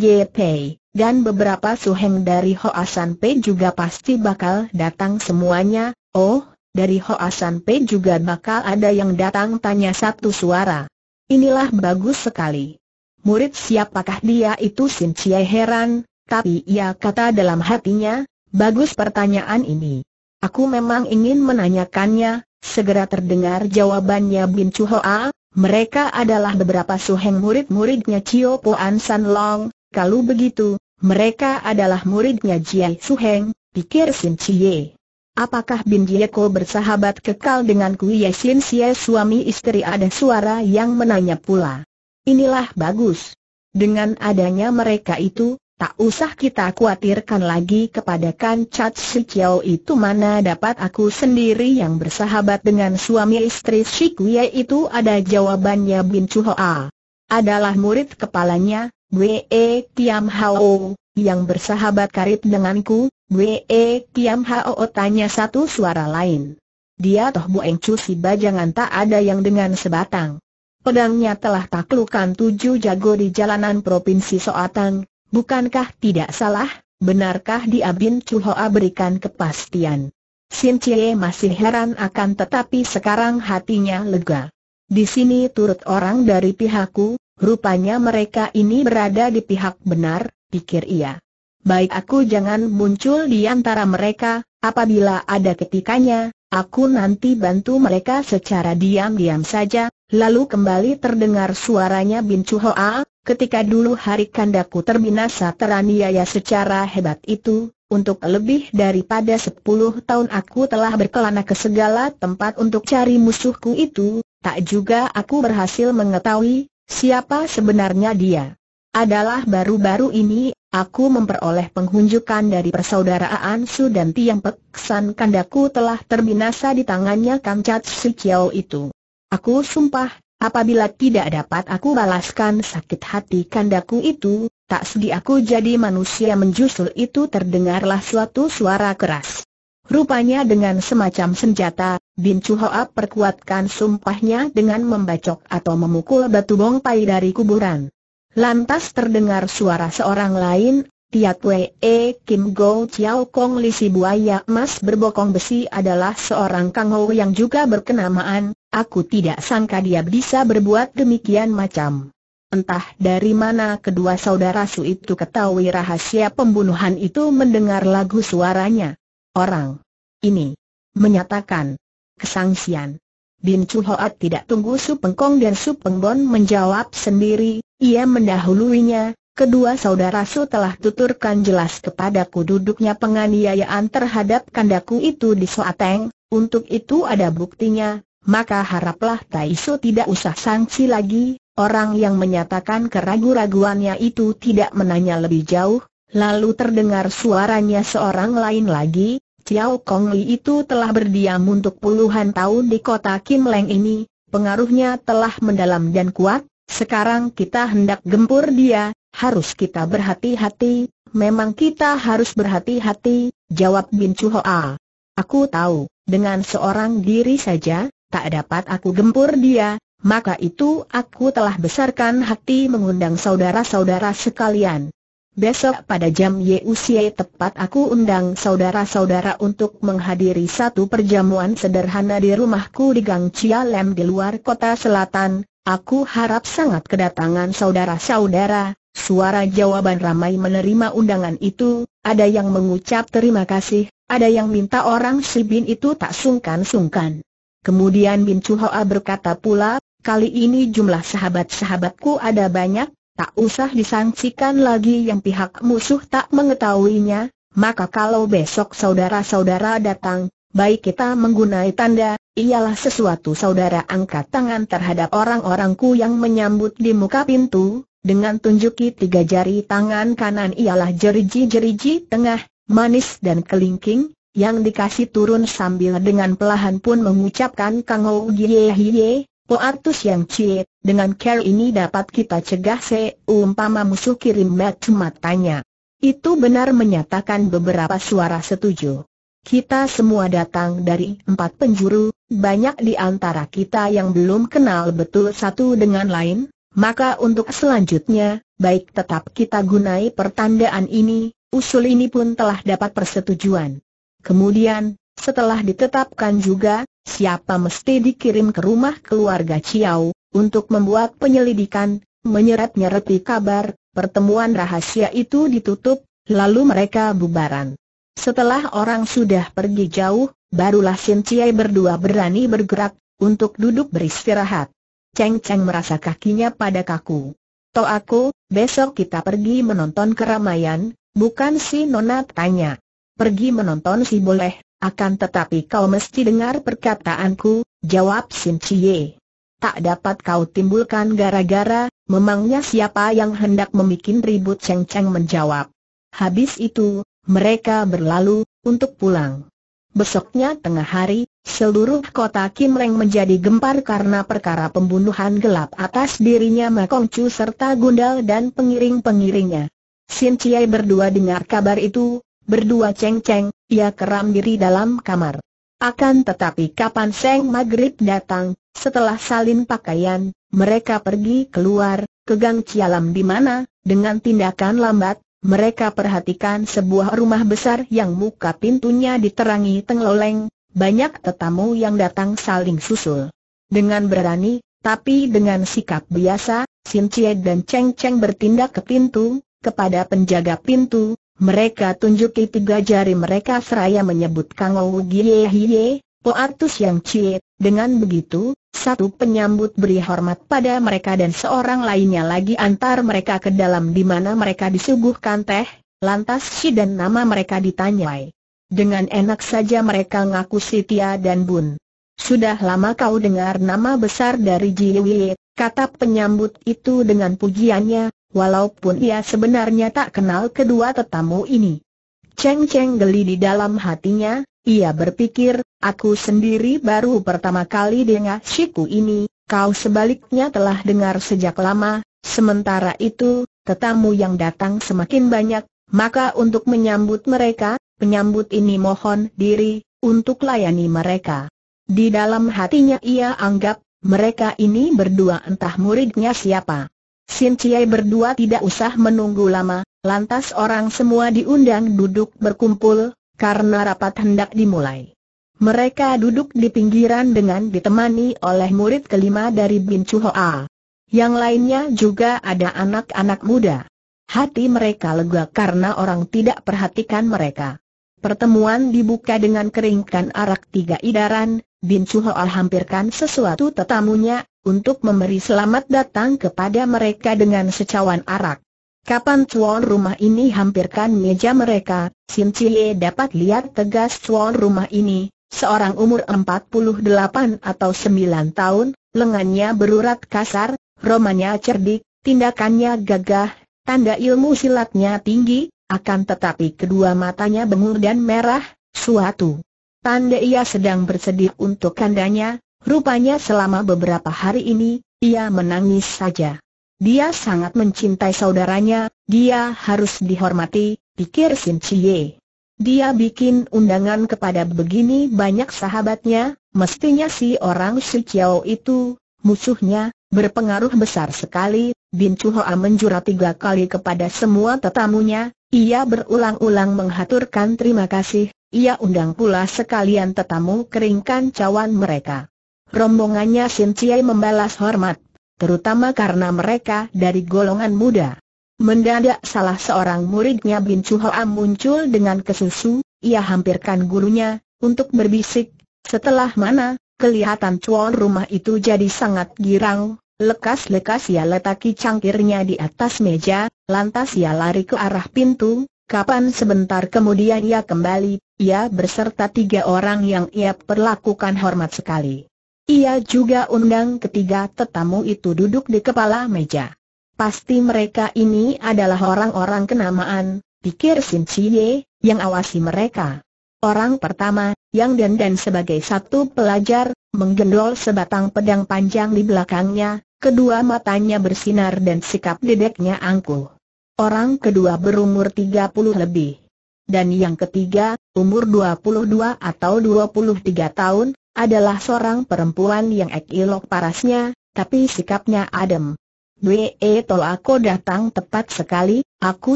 Ye Pei, dan beberapa suheng dari Hoasan Asan juga pasti bakal datang semuanya, oh, dari Hoasan Asan juga bakal ada yang datang tanya satu suara. Inilah bagus sekali. Murid siapakah dia itu Sin Chie heran, tapi ia kata dalam hatinya, bagus pertanyaan ini. Aku memang ingin menanyakannya, segera terdengar jawabannya Bin Chu Hoa, mereka adalah beberapa suheng murid-muridnya Chio Poan San Long, kalau begitu, mereka adalah muridnya Jiai Suheng, pikir Sin Chie. Apakah Bin Ko bersahabat kekal dengan Kui Sin Chie suami istri ada suara yang menanya pula. Inilah bagus. Dengan adanya mereka itu, tak usah kita khawatirkan lagi kepada Kan Chat Si Chiao itu mana dapat aku sendiri yang bersahabat dengan suami istri Si Kui itu ada jawabannya Bin Chu Hoa adalah murid kepalanya, Wee Tiam Hao, yang bersahabat karib denganku, Wee Tiam Hao tanya satu suara lain. Dia toh Bueng cu si bajangan tak ada yang dengan sebatang. Pedangnya telah taklukan tujuh jago di jalanan Provinsi Soatang, bukankah tidak salah, benarkah dia Bin cu Hoa berikan kepastian? Sin Cie masih heran akan tetapi sekarang hatinya lega. Di sini turut orang dari pihakku, Rupanya mereka ini berada di pihak benar, pikir ia. Baik aku jangan muncul di antara mereka, apabila ada ketikanya, aku nanti bantu mereka secara diam-diam saja, lalu kembali terdengar suaranya Bin Chuhoa, ketika dulu hari kandaku terbinasa teraniaya secara hebat itu, untuk lebih daripada sepuluh tahun aku telah berkelana ke segala tempat untuk cari musuhku itu, tak juga aku berhasil mengetahui Siapa sebenarnya dia? Adalah baru-baru ini, aku memperoleh penghunjukan dari persaudaraan Su dan Tiang Peksan kandaku telah terbinasa di tangannya Cat Si Kiao itu. Aku sumpah, apabila tidak dapat aku balaskan sakit hati kandaku itu, tak sedih aku jadi manusia menjusul itu terdengarlah suatu suara keras. Rupanya dengan semacam senjata, Bin Chuhoa perkuatkan sumpahnya dengan membacok atau memukul batu bongpai dari kuburan. Lantas terdengar suara seorang lain, Tiat Wei e Kim Go Chiao Kong Li si buaya Mas berbokong besi adalah seorang Kang Ho yang juga berkenamaan, aku tidak sangka dia bisa berbuat demikian macam. Entah dari mana kedua saudara Su itu ketahui rahasia pembunuhan itu mendengar lagu suaranya. Orang ini menyatakan kesangsian. Bin Chu tidak tunggu Su Pengkong dan Su Pengbon menjawab sendiri, ia mendahuluinya, Kedua saudara Su telah tuturkan jelas kepadaku duduknya penganiayaan terhadap kandaku itu di Soateng, untuk itu ada buktinya, maka haraplah Tai Su tidak usah sangsi lagi, orang yang menyatakan keragu-raguannya itu tidak menanya lebih jauh, lalu terdengar suaranya seorang lain lagi, Xiao Kong Li itu telah berdiam untuk puluhan tahun di kota Kim Leng ini, pengaruhnya telah mendalam dan kuat, sekarang kita hendak gempur dia, harus kita berhati-hati, memang kita harus berhati-hati, jawab Bin Chu Hoa. Aku tahu, dengan seorang diri saja, tak dapat aku gempur dia, maka itu aku telah besarkan hati mengundang saudara-saudara sekalian. Besok pada jam YUCI tepat aku undang saudara-saudara untuk menghadiri satu perjamuan sederhana di rumahku di Gang Chia Lem di luar kota selatan. Aku harap sangat kedatangan saudara-saudara. Suara jawaban ramai menerima undangan itu, ada yang mengucap terima kasih, ada yang minta orang si Bin itu tak sungkan-sungkan. Kemudian Bin Chuhoa berkata pula, kali ini jumlah sahabat-sahabatku ada banyak, tak usah disangsikan lagi yang pihak musuh tak mengetahuinya, maka kalau besok saudara-saudara datang, baik kita menggunai tanda, ialah sesuatu saudara angkat tangan terhadap orang-orangku yang menyambut di muka pintu, dengan tunjuki tiga jari tangan kanan ialah jeriji-jeriji tengah, manis dan kelingking, yang dikasih turun sambil dengan pelahan pun mengucapkan kangou gie hie Poatus yang cie, dengan care ini dapat kita cegah seumpama musuh kirim match matanya. Itu benar menyatakan beberapa suara setuju. Kita semua datang dari empat penjuru, banyak di antara kita yang belum kenal betul satu dengan lain, maka untuk selanjutnya, baik tetap kita gunai pertandaan ini, usul ini pun telah dapat persetujuan. Kemudian, setelah ditetapkan juga, siapa mesti dikirim ke rumah keluarga Ciau untuk membuat penyelidikan, menyeret-nyereti kabar, pertemuan rahasia itu ditutup, lalu mereka bubaran. Setelah orang sudah pergi jauh, barulah Sin Ciai berdua berani bergerak, untuk duduk beristirahat. Cheng Cheng merasa kakinya pada kaku. To aku, besok kita pergi menonton keramaian, bukan si Nona tanya. Pergi menonton si boleh, akan tetapi kau mesti dengar perkataanku, jawab Sim Cie. Tak dapat kau timbulkan gara-gara, memangnya siapa yang hendak membuat ribut Cheng Cheng menjawab. Habis itu, mereka berlalu, untuk pulang. Besoknya tengah hari, seluruh kota Kim Leng menjadi gempar karena perkara pembunuhan gelap atas dirinya Ma Kong Chu serta Gundal dan pengiring-pengiringnya. Sin Chiai berdua dengar kabar itu, berdua ceng-ceng, ia keram diri dalam kamar. Akan tetapi kapan Seng Maghrib datang, setelah salin pakaian, mereka pergi keluar, ke Gang Cialam di mana, dengan tindakan lambat, mereka perhatikan sebuah rumah besar yang muka pintunya diterangi tengloleng, banyak tetamu yang datang saling susul. Dengan berani, tapi dengan sikap biasa, Sin Cie dan Cheng Cheng bertindak ke pintu, kepada penjaga pintu, mereka tunjuki tiga jari mereka seraya menyebut Kang Ou Gie Hie, Artus yang Cie, dengan begitu, satu penyambut beri hormat pada mereka dan seorang lainnya lagi antar mereka ke dalam di mana mereka disuguhkan teh, lantas si dan nama mereka ditanyai. Dengan enak saja mereka ngaku Sitia dan Bun. Sudah lama kau dengar nama besar dari Jiwi, kata penyambut itu dengan pujiannya, walaupun ia sebenarnya tak kenal kedua tetamu ini. Cheng Cheng geli di dalam hatinya, ia berpikir, aku sendiri baru pertama kali dengar siku ini, kau sebaliknya telah dengar sejak lama, sementara itu, tetamu yang datang semakin banyak, maka untuk menyambut mereka, penyambut ini mohon diri, untuk layani mereka. Di dalam hatinya ia anggap, mereka ini berdua entah muridnya siapa. Sin Ciai berdua tidak usah menunggu lama, lantas orang semua diundang duduk berkumpul, karena rapat hendak dimulai. Mereka duduk di pinggiran dengan ditemani oleh murid kelima dari Bin Chu Hoa. Yang lainnya juga ada anak-anak muda. Hati mereka lega karena orang tidak perhatikan mereka. Pertemuan dibuka dengan keringkan arak tiga idaran, Bin Chu Hoa hampirkan sesuatu tetamunya, untuk memberi selamat datang kepada mereka dengan secawan arak. Kapan cuan rumah ini hampirkan meja mereka, Sim Cie dapat lihat tegas cuan rumah ini, seorang umur 48 atau 9 tahun, lengannya berurat kasar, romanya cerdik, tindakannya gagah, tanda ilmu silatnya tinggi, akan tetapi kedua matanya bengur dan merah, suatu tanda ia sedang bersedih untuk kandanya, Rupanya selama beberapa hari ini, ia menangis saja. Dia sangat mencintai saudaranya, dia harus dihormati, pikir Sin Chie. Dia bikin undangan kepada begini banyak sahabatnya, mestinya si orang Su Chiao itu, musuhnya, berpengaruh besar sekali, Bin Chu Hoa menjura tiga kali kepada semua tetamunya, ia berulang-ulang menghaturkan terima kasih, ia undang pula sekalian tetamu keringkan cawan mereka. Rombongannya Sin Chiai membalas hormat, terutama karena mereka dari golongan muda. Mendadak salah seorang muridnya Bin Chu Hoa muncul dengan kesusu, ia hampirkan gurunya, untuk berbisik, setelah mana, kelihatan cuan rumah itu jadi sangat girang, lekas-lekas ia letaki cangkirnya di atas meja, lantas ia lari ke arah pintu, kapan sebentar kemudian ia kembali, ia berserta tiga orang yang ia perlakukan hormat sekali. Ia juga undang ketiga tetamu itu duduk di kepala meja. Pasti mereka ini adalah orang-orang kenamaan, pikir Sin Chie, yang awasi mereka. Orang pertama, yang dan dan sebagai satu pelajar, menggendol sebatang pedang panjang di belakangnya, kedua matanya bersinar dan sikap dedeknya angkuh. Orang kedua berumur 30 lebih. Dan yang ketiga, umur 22 atau 23 tahun, adalah seorang perempuan yang ekilok parasnya, tapi sikapnya adem. Dwe tol aku datang tepat sekali, aku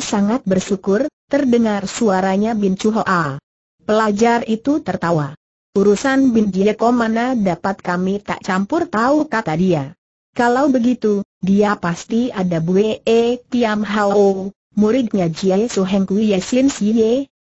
sangat bersyukur, terdengar suaranya Bin Chuhoa. Pelajar itu tertawa. Urusan Bin Jieko mana dapat kami tak campur tahu kata dia. Kalau begitu, dia pasti ada Bwe Tiam Hao, muridnya Jie Suheng Kui Ye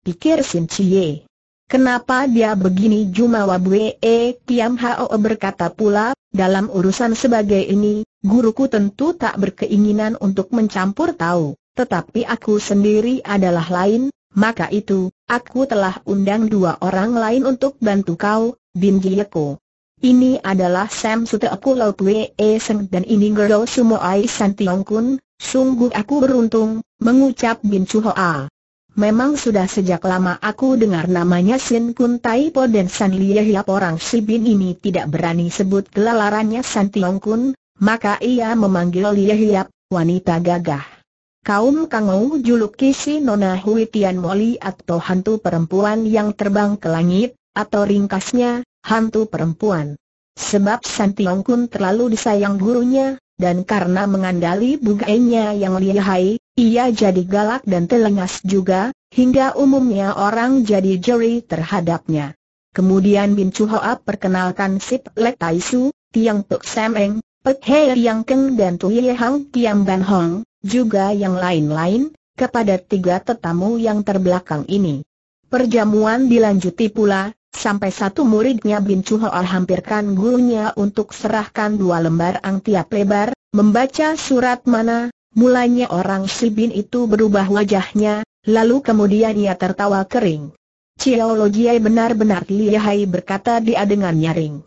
pikir Sin Chie. Kenapa dia begini Jumawa Bwe eh, Kiam Hao berkata pula, dalam urusan sebagai ini, guruku tentu tak berkeinginan untuk mencampur tahu, tetapi aku sendiri adalah lain, maka itu, aku telah undang dua orang lain untuk bantu kau, Bin Jieko. Ini adalah Sam Sute aku Lau Pwe eh, Seng dan ini Ngero Sumo Ai Santiong Kun, sungguh aku beruntung, mengucap Bin Hoa. Memang sudah sejak lama aku dengar namanya Sin Kun Tai Po dan San Lia ya, Hiap orang Sibin ini tidak berani sebut gelarannya San Tiong Kun, maka ia memanggil Lia wanita gagah. Kaum Kangou juluki si Nona Hui Tian Moli atau hantu perempuan yang terbang ke langit, atau ringkasnya, hantu perempuan. Sebab San Tiong Kun terlalu disayang gurunya, dan karena mengandali bugainya yang lihai, ia jadi galak dan telengas juga, hingga umumnya orang jadi jeri terhadapnya. Kemudian Bin Chu Hoa perkenalkan Sip Lek Tai Su, Tiang Tuk Sam Eng, Pek He Yang Keng dan Tu Ye Hang Tiang Ban Hong, juga yang lain-lain, kepada tiga tetamu yang terbelakang ini. Perjamuan dilanjuti pula, Sampai satu muridnya Bin Chuhoar hampirkan gurunya untuk serahkan dua lembar ang tiap lebar, membaca surat mana, mulanya orang si Bin itu berubah wajahnya, lalu kemudian ia tertawa kering. Ciologiai benar-benar lihai berkata dia dengan nyaring.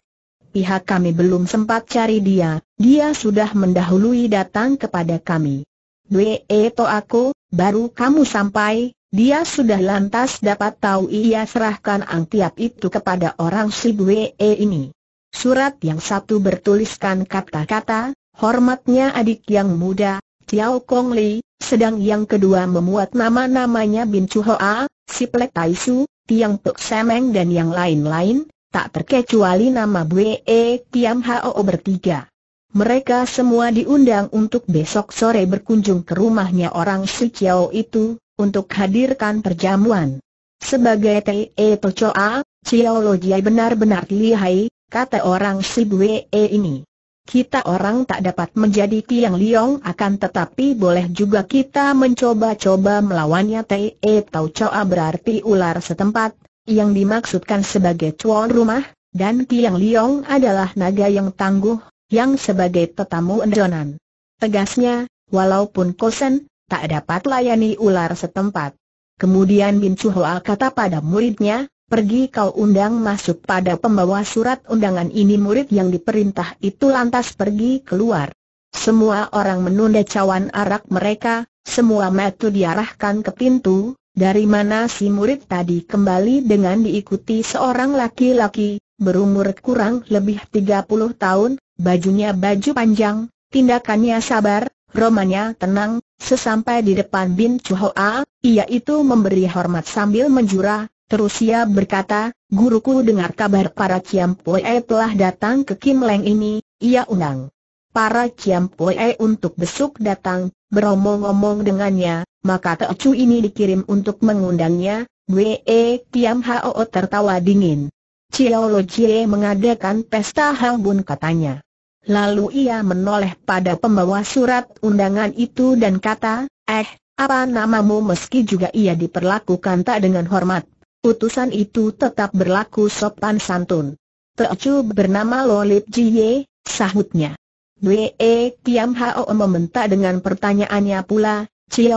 Pihak kami belum sempat cari dia, dia sudah mendahului datang kepada kami. Dwee to aku, baru kamu sampai, dia sudah lantas dapat tahu ia serahkan angtiap itu kepada orang si Sibwe e ini. Surat yang satu bertuliskan kata-kata, hormatnya adik yang muda, Tiao Kong Li, sedang yang kedua memuat nama-namanya Bin Chu Hoa, Si Plek Tai Su, Tiang Tuk Semeng dan yang lain-lain, tak terkecuali nama Bwe e Tiam Hao bertiga. Mereka semua diundang untuk besok sore berkunjung ke rumahnya orang Si Chiao itu, untuk hadirkan perjamuan. Sebagai T.E. Tocoa, Ciologiai benar-benar lihai, kata orang si Sibwe e ini. Kita orang tak dapat menjadi tiang liong akan tetapi boleh juga kita mencoba-coba melawannya T.E. Tau Coa berarti ular setempat, yang dimaksudkan sebagai tuan rumah, dan tiang liong adalah naga yang tangguh, yang sebagai tetamu endonan. Tegasnya, walaupun kosen, tak dapat layani ular setempat. Kemudian Bin Hoa kata pada muridnya, pergi kau undang masuk pada pembawa surat undangan ini murid yang diperintah itu lantas pergi keluar. Semua orang menunda cawan arak mereka, semua metu diarahkan ke pintu, dari mana si murid tadi kembali dengan diikuti seorang laki-laki, berumur kurang lebih 30 tahun, bajunya baju panjang, tindakannya sabar, Romanya tenang, sesampai di depan Bin Chuhoa, ia itu memberi hormat sambil menjura, terus ia berkata, Guruku dengar kabar para Poe telah datang ke Kim Leng ini, ia undang. Para Poe untuk besok datang, beromong-omong dengannya, maka Chu ini dikirim untuk mengundangnya, Wee Kiam Hao tertawa dingin. Ciao Lo Jie mengadakan pesta bun katanya. Lalu ia menoleh pada pembawa surat undangan itu dan kata, eh, apa namamu meski juga ia diperlakukan tak dengan hormat. Utusan itu tetap berlaku sopan santun. Teocu bernama Lolip Jie, sahutnya. Wee Kiam Hao mementak dengan pertanyaannya pula, Jie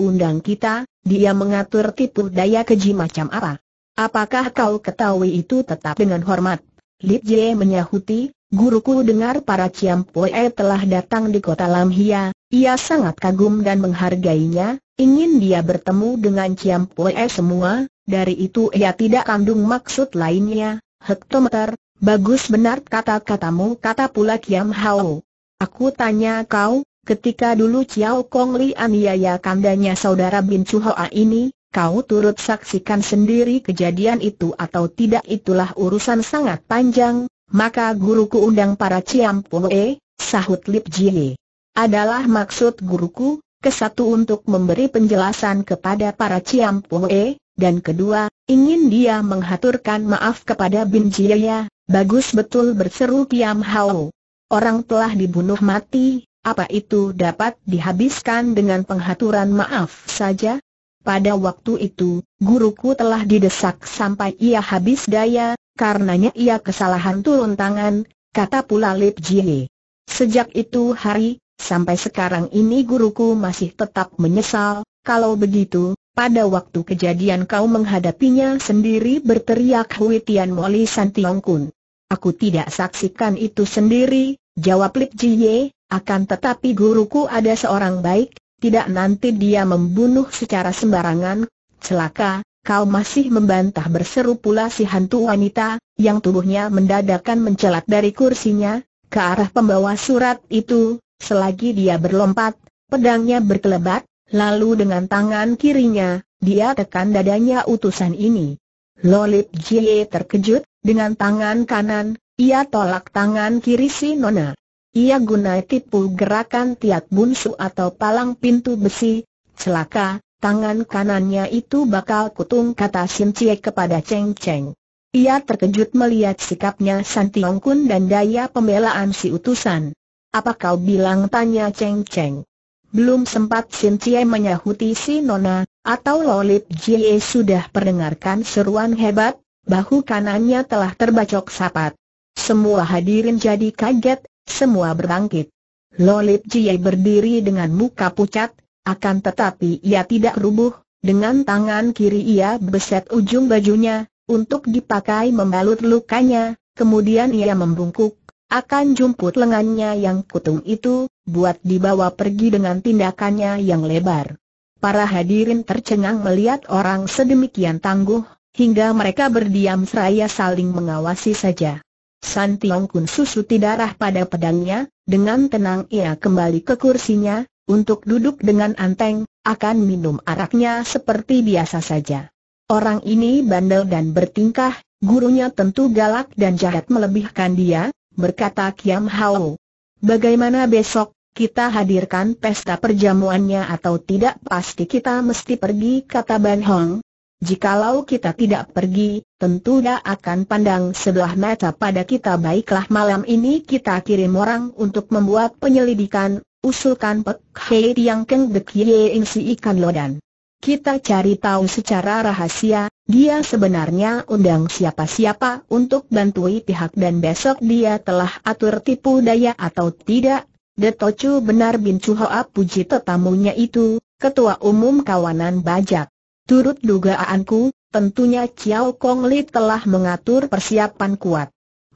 undang kita, dia mengatur tipu daya keji macam apa? Apakah kau ketahui itu tetap dengan hormat? Lip Jie menyahuti, guruku dengar para Poe telah datang di kota Lamhia, ia sangat kagum dan menghargainya, ingin dia bertemu dengan Poe semua, dari itu ia tidak kandung maksud lainnya, hektometer, bagus benar kata-katamu kata pula Kiam Hao. Aku tanya kau, ketika dulu Ciao Kong Li aniaya kandanya saudara Bin Chu Hoa ini, kau turut saksikan sendiri kejadian itu atau tidak itulah urusan sangat panjang, maka guruku undang para Ciampoe, sahut Lip Jie. Adalah maksud guruku, kesatu untuk memberi penjelasan kepada para Ciampoe, dan kedua, ingin dia menghaturkan maaf kepada Bin Jia, ya. bagus betul berseru Piam Hao. Orang telah dibunuh mati, apa itu dapat dihabiskan dengan penghaturan maaf saja? Pada waktu itu, guruku telah didesak sampai ia habis daya, karenanya ia kesalahan turun tangan, kata pula Lip Jie. Sejak itu hari, sampai sekarang ini guruku masih tetap menyesal, kalau begitu, pada waktu kejadian kau menghadapinya sendiri berteriak Hui Tian Moli San Tiong Kun. Aku tidak saksikan itu sendiri, jawab Lip Jie, akan tetapi guruku ada seorang baik, tidak nanti dia membunuh secara sembarangan, celaka, kau masih membantah berseru pula si hantu wanita, yang tubuhnya mendadakan mencelat dari kursinya, ke arah pembawa surat itu, selagi dia berlompat, pedangnya berkelebat, lalu dengan tangan kirinya, dia tekan dadanya utusan ini. Lolip Jie terkejut, dengan tangan kanan, ia tolak tangan kiri si Nona. Ia guna tipu gerakan tiat bunsu atau palang pintu besi, celaka, tangan kanannya itu bakal kutung kata Sim Cie kepada Cheng Cheng. Ia terkejut melihat sikapnya San Tiong Kun dan daya pembelaan si utusan. Apa kau bilang tanya Cheng Cheng? Belum sempat Sim Cie menyahuti si Nona, atau Lolip Jie sudah perdengarkan seruan hebat, bahu kanannya telah terbacok sapat. Semua hadirin jadi kaget, semua berbangkit. Lolip Jie berdiri dengan muka pucat, akan tetapi ia tidak rubuh, dengan tangan kiri ia beset ujung bajunya, untuk dipakai membalut lukanya, kemudian ia membungkuk, akan jumput lengannya yang kutung itu, buat dibawa pergi dengan tindakannya yang lebar. Para hadirin tercengang melihat orang sedemikian tangguh, hingga mereka berdiam seraya saling mengawasi saja. San Tiong Kun susuti darah pada pedangnya, dengan tenang ia kembali ke kursinya, untuk duduk dengan anteng, akan minum araknya seperti biasa saja. Orang ini bandel dan bertingkah, gurunya tentu galak dan jahat melebihkan dia, berkata Kiam Hao. Bagaimana besok, kita hadirkan pesta perjamuannya atau tidak pasti kita mesti pergi kata Ban Hong. Jikalau kita tidak pergi, tentu dia akan pandang sebelah mata pada kita baiklah malam ini kita kirim orang untuk membuat penyelidikan, usulkan Pek Hei Tiang Keng Dek Ye In si ikan lodan. Kita cari tahu secara rahasia, dia sebenarnya undang siapa-siapa untuk bantui pihak dan besok dia telah atur tipu daya atau tidak. Detocu benar bin Chuhoa puji tetamunya itu, ketua umum kawanan bajak. Turut dugaanku, tentunya Chiao Kong Li telah mengatur persiapan kuat.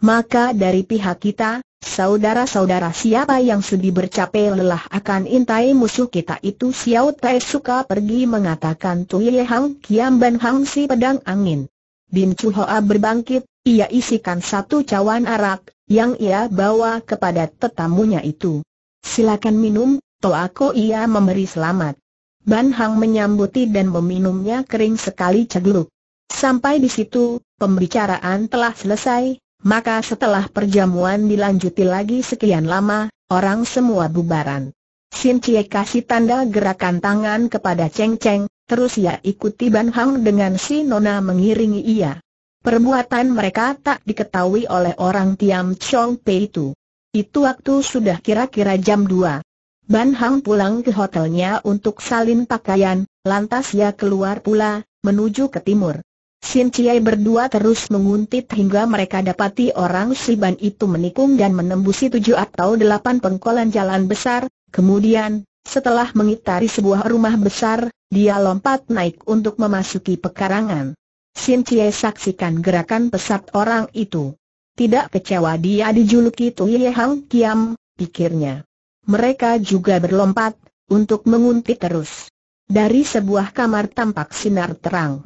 Maka dari pihak kita, Saudara-saudara siapa yang sedih bercapai lelah akan intai musuh kita itu Xiao Tai suka pergi mengatakan Ye Hang Kiam Ban Hang si pedang angin. Bin Chu Hoa berbangkit, ia isikan satu cawan arak, yang ia bawa kepada tetamunya itu. Silakan minum, toako ia memberi selamat. Ban Hang menyambuti dan meminumnya kering sekali cegluk. Sampai di situ, pembicaraan telah selesai, maka setelah perjamuan dilanjuti lagi sekian lama, orang semua bubaran. Sin Cie kasih tanda gerakan tangan kepada Cheng Cheng, terus ia ikuti Ban Hang dengan si Nona mengiringi ia. Perbuatan mereka tak diketahui oleh orang Tiam Chong Pei itu. Itu waktu sudah kira-kira jam 2. Ban Hang pulang ke hotelnya untuk salin pakaian, lantas ia keluar pula, menuju ke timur. Sin Ciai berdua terus menguntit hingga mereka dapati orang Siban itu menikung dan menembusi tujuh atau delapan pengkolan jalan besar, kemudian, setelah mengitari sebuah rumah besar, dia lompat naik untuk memasuki pekarangan. Sin Cie saksikan gerakan pesat orang itu. Tidak kecewa dia dijuluki Tuye Hang Kiam, pikirnya. Mereka juga berlompat, untuk menguntit terus. Dari sebuah kamar tampak sinar terang.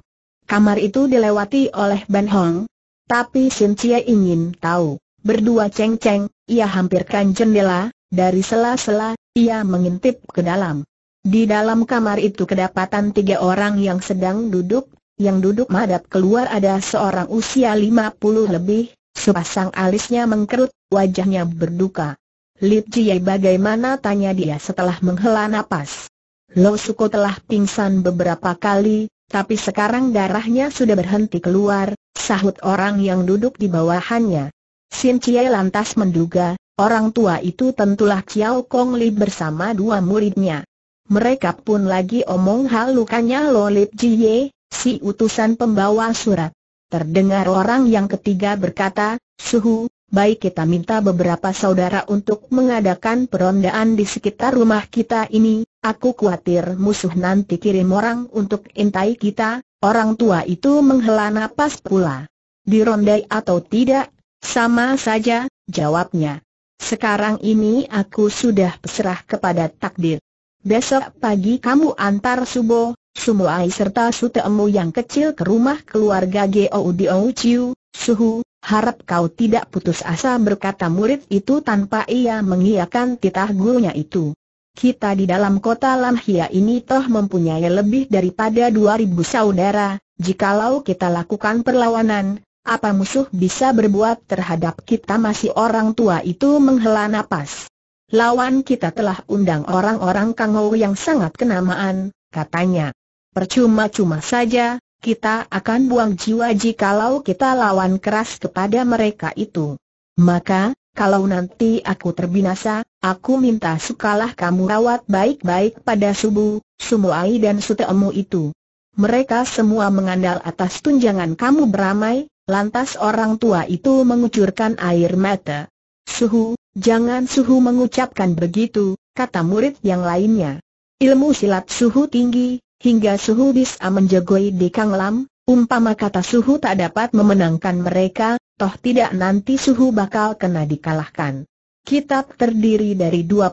Kamar itu dilewati oleh Ben Hong. Tapi Sin Cia ingin tahu. Berdua ceng-ceng, ia hampirkan jendela, dari sela-sela, ia mengintip ke dalam. Di dalam kamar itu kedapatan tiga orang yang sedang duduk, yang duduk madap keluar ada seorang usia 50 lebih, sepasang alisnya mengkerut, wajahnya berduka. Lip Jie bagaimana tanya dia setelah menghela napas. Lo Suko telah pingsan beberapa kali, tapi sekarang darahnya sudah berhenti keluar, sahut orang yang duduk di bawahannya. Sin Chie lantas menduga, orang tua itu tentulah Chiao Kong Li bersama dua muridnya. Mereka pun lagi omong hal lukanya Lolip Jie, si utusan pembawa surat. Terdengar orang yang ketiga berkata, Suhu, baik kita minta beberapa saudara untuk mengadakan perondaan di sekitar rumah kita ini, aku khawatir musuh nanti kirim orang untuk intai kita, orang tua itu menghela napas pula. Di Dirondai atau tidak, sama saja, jawabnya. Sekarang ini aku sudah peserah kepada takdir. Besok pagi kamu antar Subo, Sumuai serta Sutemu yang kecil ke rumah keluarga Geo Diou Chiu, Suhu, Harap kau tidak putus asa berkata murid itu tanpa ia mengiakan titah gurunya itu. Kita di dalam kota Lamhia ini toh mempunyai lebih daripada 2000 saudara, jikalau kita lakukan perlawanan, apa musuh bisa berbuat terhadap kita masih orang tua itu menghela napas. Lawan kita telah undang orang-orang Kangou yang sangat kenamaan, katanya. Percuma-cuma saja, kita akan buang jiwa jikalau kita lawan keras kepada mereka itu. Maka, kalau nanti aku terbinasa, aku minta sukalah kamu rawat baik-baik pada Subu, Sumuai dan Suteemu itu. Mereka semua mengandal atas tunjangan kamu beramai, lantas orang tua itu mengucurkan air mata. Suhu, jangan Suhu mengucapkan begitu, kata murid yang lainnya. Ilmu silat Suhu tinggi, hingga suhu bisa menjagoi di Kang Lam, umpama kata suhu tak dapat memenangkan mereka, toh tidak nanti suhu bakal kena dikalahkan. Kitab terdiri dari 25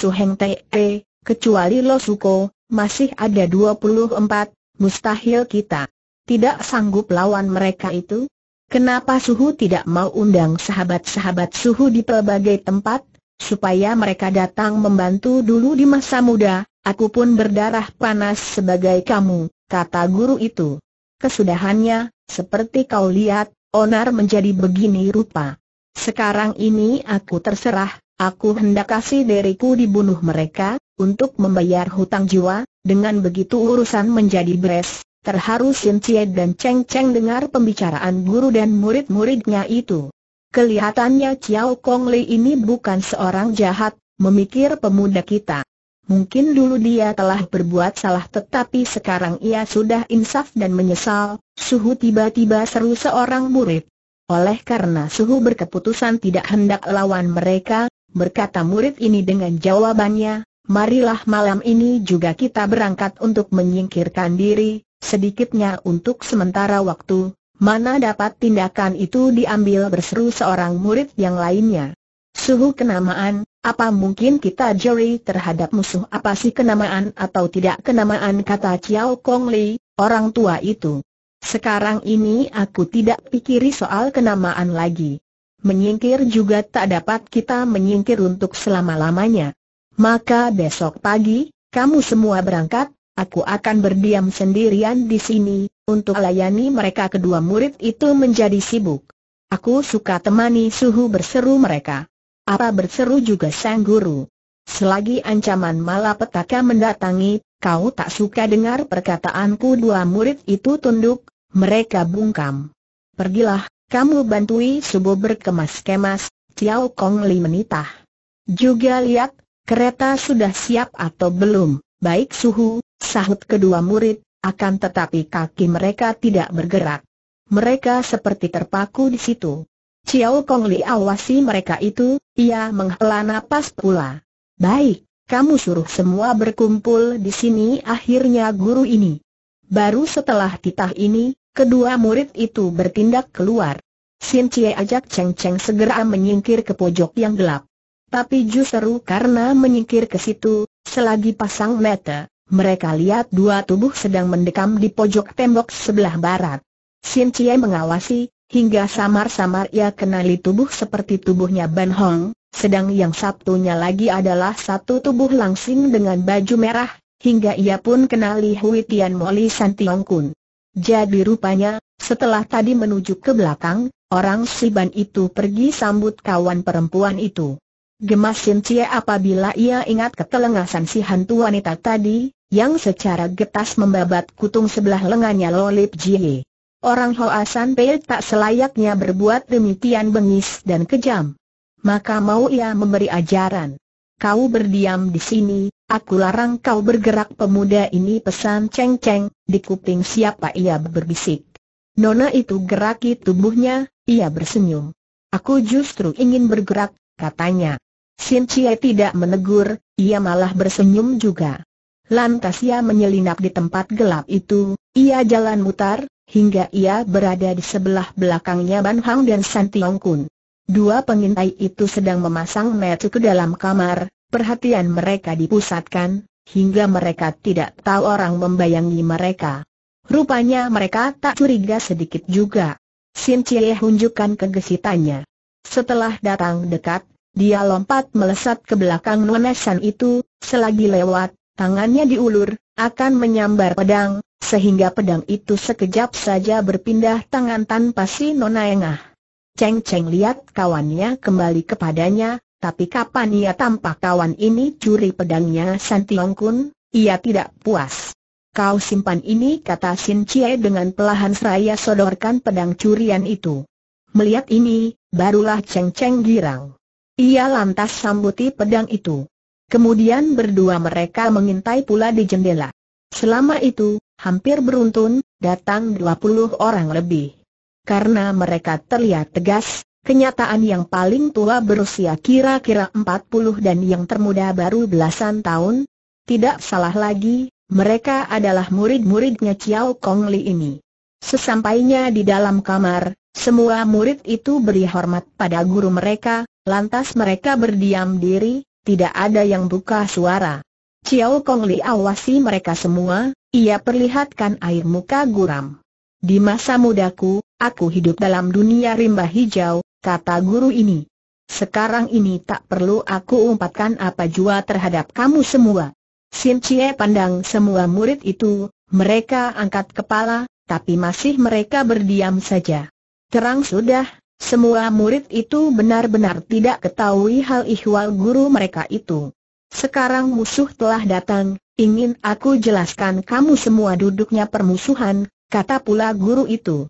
suheng te, kecuali Lo Suko, masih ada 24, mustahil kita. Tidak sanggup lawan mereka itu? Kenapa Suhu tidak mau undang sahabat-sahabat Suhu di pelbagai tempat, supaya mereka datang membantu dulu di masa muda, Aku pun berdarah panas sebagai kamu, kata guru itu. Kesudahannya, seperti kau lihat, onar menjadi begini rupa. Sekarang ini aku terserah, aku hendak kasih diriku dibunuh mereka, untuk membayar hutang jiwa, dengan begitu urusan menjadi beres. Terharu Sin Cie dan Cheng Cheng dengar pembicaraan guru dan murid-muridnya itu. Kelihatannya Chiao Kong Lei ini bukan seorang jahat, memikir pemuda kita. Mungkin dulu dia telah berbuat salah tetapi sekarang ia sudah insaf dan menyesal, Suhu tiba-tiba seru seorang murid. Oleh karena Suhu berkeputusan tidak hendak lawan mereka, berkata murid ini dengan jawabannya, marilah malam ini juga kita berangkat untuk menyingkirkan diri, sedikitnya untuk sementara waktu, mana dapat tindakan itu diambil berseru seorang murid yang lainnya. Suhu kenamaan, apa mungkin kita juri terhadap musuh apa sih kenamaan atau tidak kenamaan kata Chiao Kong Li, orang tua itu. Sekarang ini aku tidak pikiri soal kenamaan lagi. Menyingkir juga tak dapat kita menyingkir untuk selama-lamanya. Maka besok pagi, kamu semua berangkat, aku akan berdiam sendirian di sini, untuk layani mereka kedua murid itu menjadi sibuk. Aku suka temani suhu berseru mereka. Apa berseru juga sang guru. Selagi ancaman malapetaka mendatangi, kau tak suka dengar perkataanku dua murid itu tunduk, mereka bungkam. Pergilah, kamu bantui subuh berkemas-kemas, Tiao Kong Li menitah. Juga lihat, kereta sudah siap atau belum, baik suhu, sahut kedua murid, akan tetapi kaki mereka tidak bergerak. Mereka seperti terpaku di situ. Chiao Kong Li awasi mereka itu, ia menghela nafas pula. Baik, kamu suruh semua berkumpul di sini akhirnya guru ini. Baru setelah titah ini, kedua murid itu bertindak keluar. Sin Chie ajak Cheng Cheng segera menyingkir ke pojok yang gelap. Tapi justru karena menyingkir ke situ, selagi pasang mata, mereka lihat dua tubuh sedang mendekam di pojok tembok sebelah barat. Sin Chie mengawasi, Hingga samar-samar ia kenali tubuh seperti tubuhnya Ban Hong, sedang yang satunya lagi adalah satu tubuh langsing dengan baju merah, hingga ia pun kenali Hui Tian Moli San Tiong Kun. Jadi rupanya, setelah tadi menuju ke belakang, orang si Ban itu pergi sambut kawan perempuan itu. Gemas Sin Cie apabila ia ingat ketelengasan si hantu wanita tadi, yang secara getas membabat kutung sebelah lengannya Lolip Jie. Orang hoasan San Pei tak selayaknya berbuat demikian bengis dan kejam. Maka mau ia memberi ajaran. Kau berdiam di sini, aku larang kau bergerak pemuda ini pesan Cheng Cheng, di kuping siapa ia berbisik. Nona itu geraki tubuhnya, ia bersenyum. Aku justru ingin bergerak, katanya. Sin Chie tidak menegur, ia malah bersenyum juga. Lantas ia menyelinap di tempat gelap itu, ia jalan mutar, hingga ia berada di sebelah belakangnya Ban Hang dan San Tiong Kun. Dua pengintai itu sedang memasang metu ke dalam kamar, perhatian mereka dipusatkan, hingga mereka tidak tahu orang membayangi mereka. Rupanya mereka tak curiga sedikit juga. Sin Cie hunjukkan kegesitannya. Setelah datang dekat, dia lompat melesat ke belakang nonesan itu, selagi lewat, tangannya diulur, akan menyambar pedang, sehingga pedang itu sekejap saja berpindah tangan tanpa si Nona Engah. Cheng Cheng lihat kawannya kembali kepadanya, tapi kapan ia tampak kawan ini curi pedangnya San Tiong Kun, ia tidak puas. Kau simpan ini kata Sin Chie dengan pelahan seraya sodorkan pedang curian itu. Melihat ini, barulah Cheng Cheng girang. Ia lantas sambuti pedang itu. Kemudian berdua mereka mengintai pula di jendela. Selama itu, hampir beruntun, datang 20 orang lebih. Karena mereka terlihat tegas, kenyataan yang paling tua berusia kira-kira 40 dan yang termuda baru belasan tahun, tidak salah lagi, mereka adalah murid-muridnya Ciao Kong Li ini. Sesampainya di dalam kamar, semua murid itu beri hormat pada guru mereka, lantas mereka berdiam diri, tidak ada yang buka suara. Chiao Kong Li awasi mereka semua, ia perlihatkan air muka guram. Di masa mudaku, aku hidup dalam dunia rimba hijau, kata guru ini. Sekarang ini tak perlu aku umpatkan apa jua terhadap kamu semua. Sin Chie pandang semua murid itu, mereka angkat kepala, tapi masih mereka berdiam saja. Terang sudah, semua murid itu benar-benar tidak ketahui hal ihwal guru mereka itu. Sekarang musuh telah datang, ingin aku jelaskan kamu semua duduknya permusuhan, kata pula guru itu.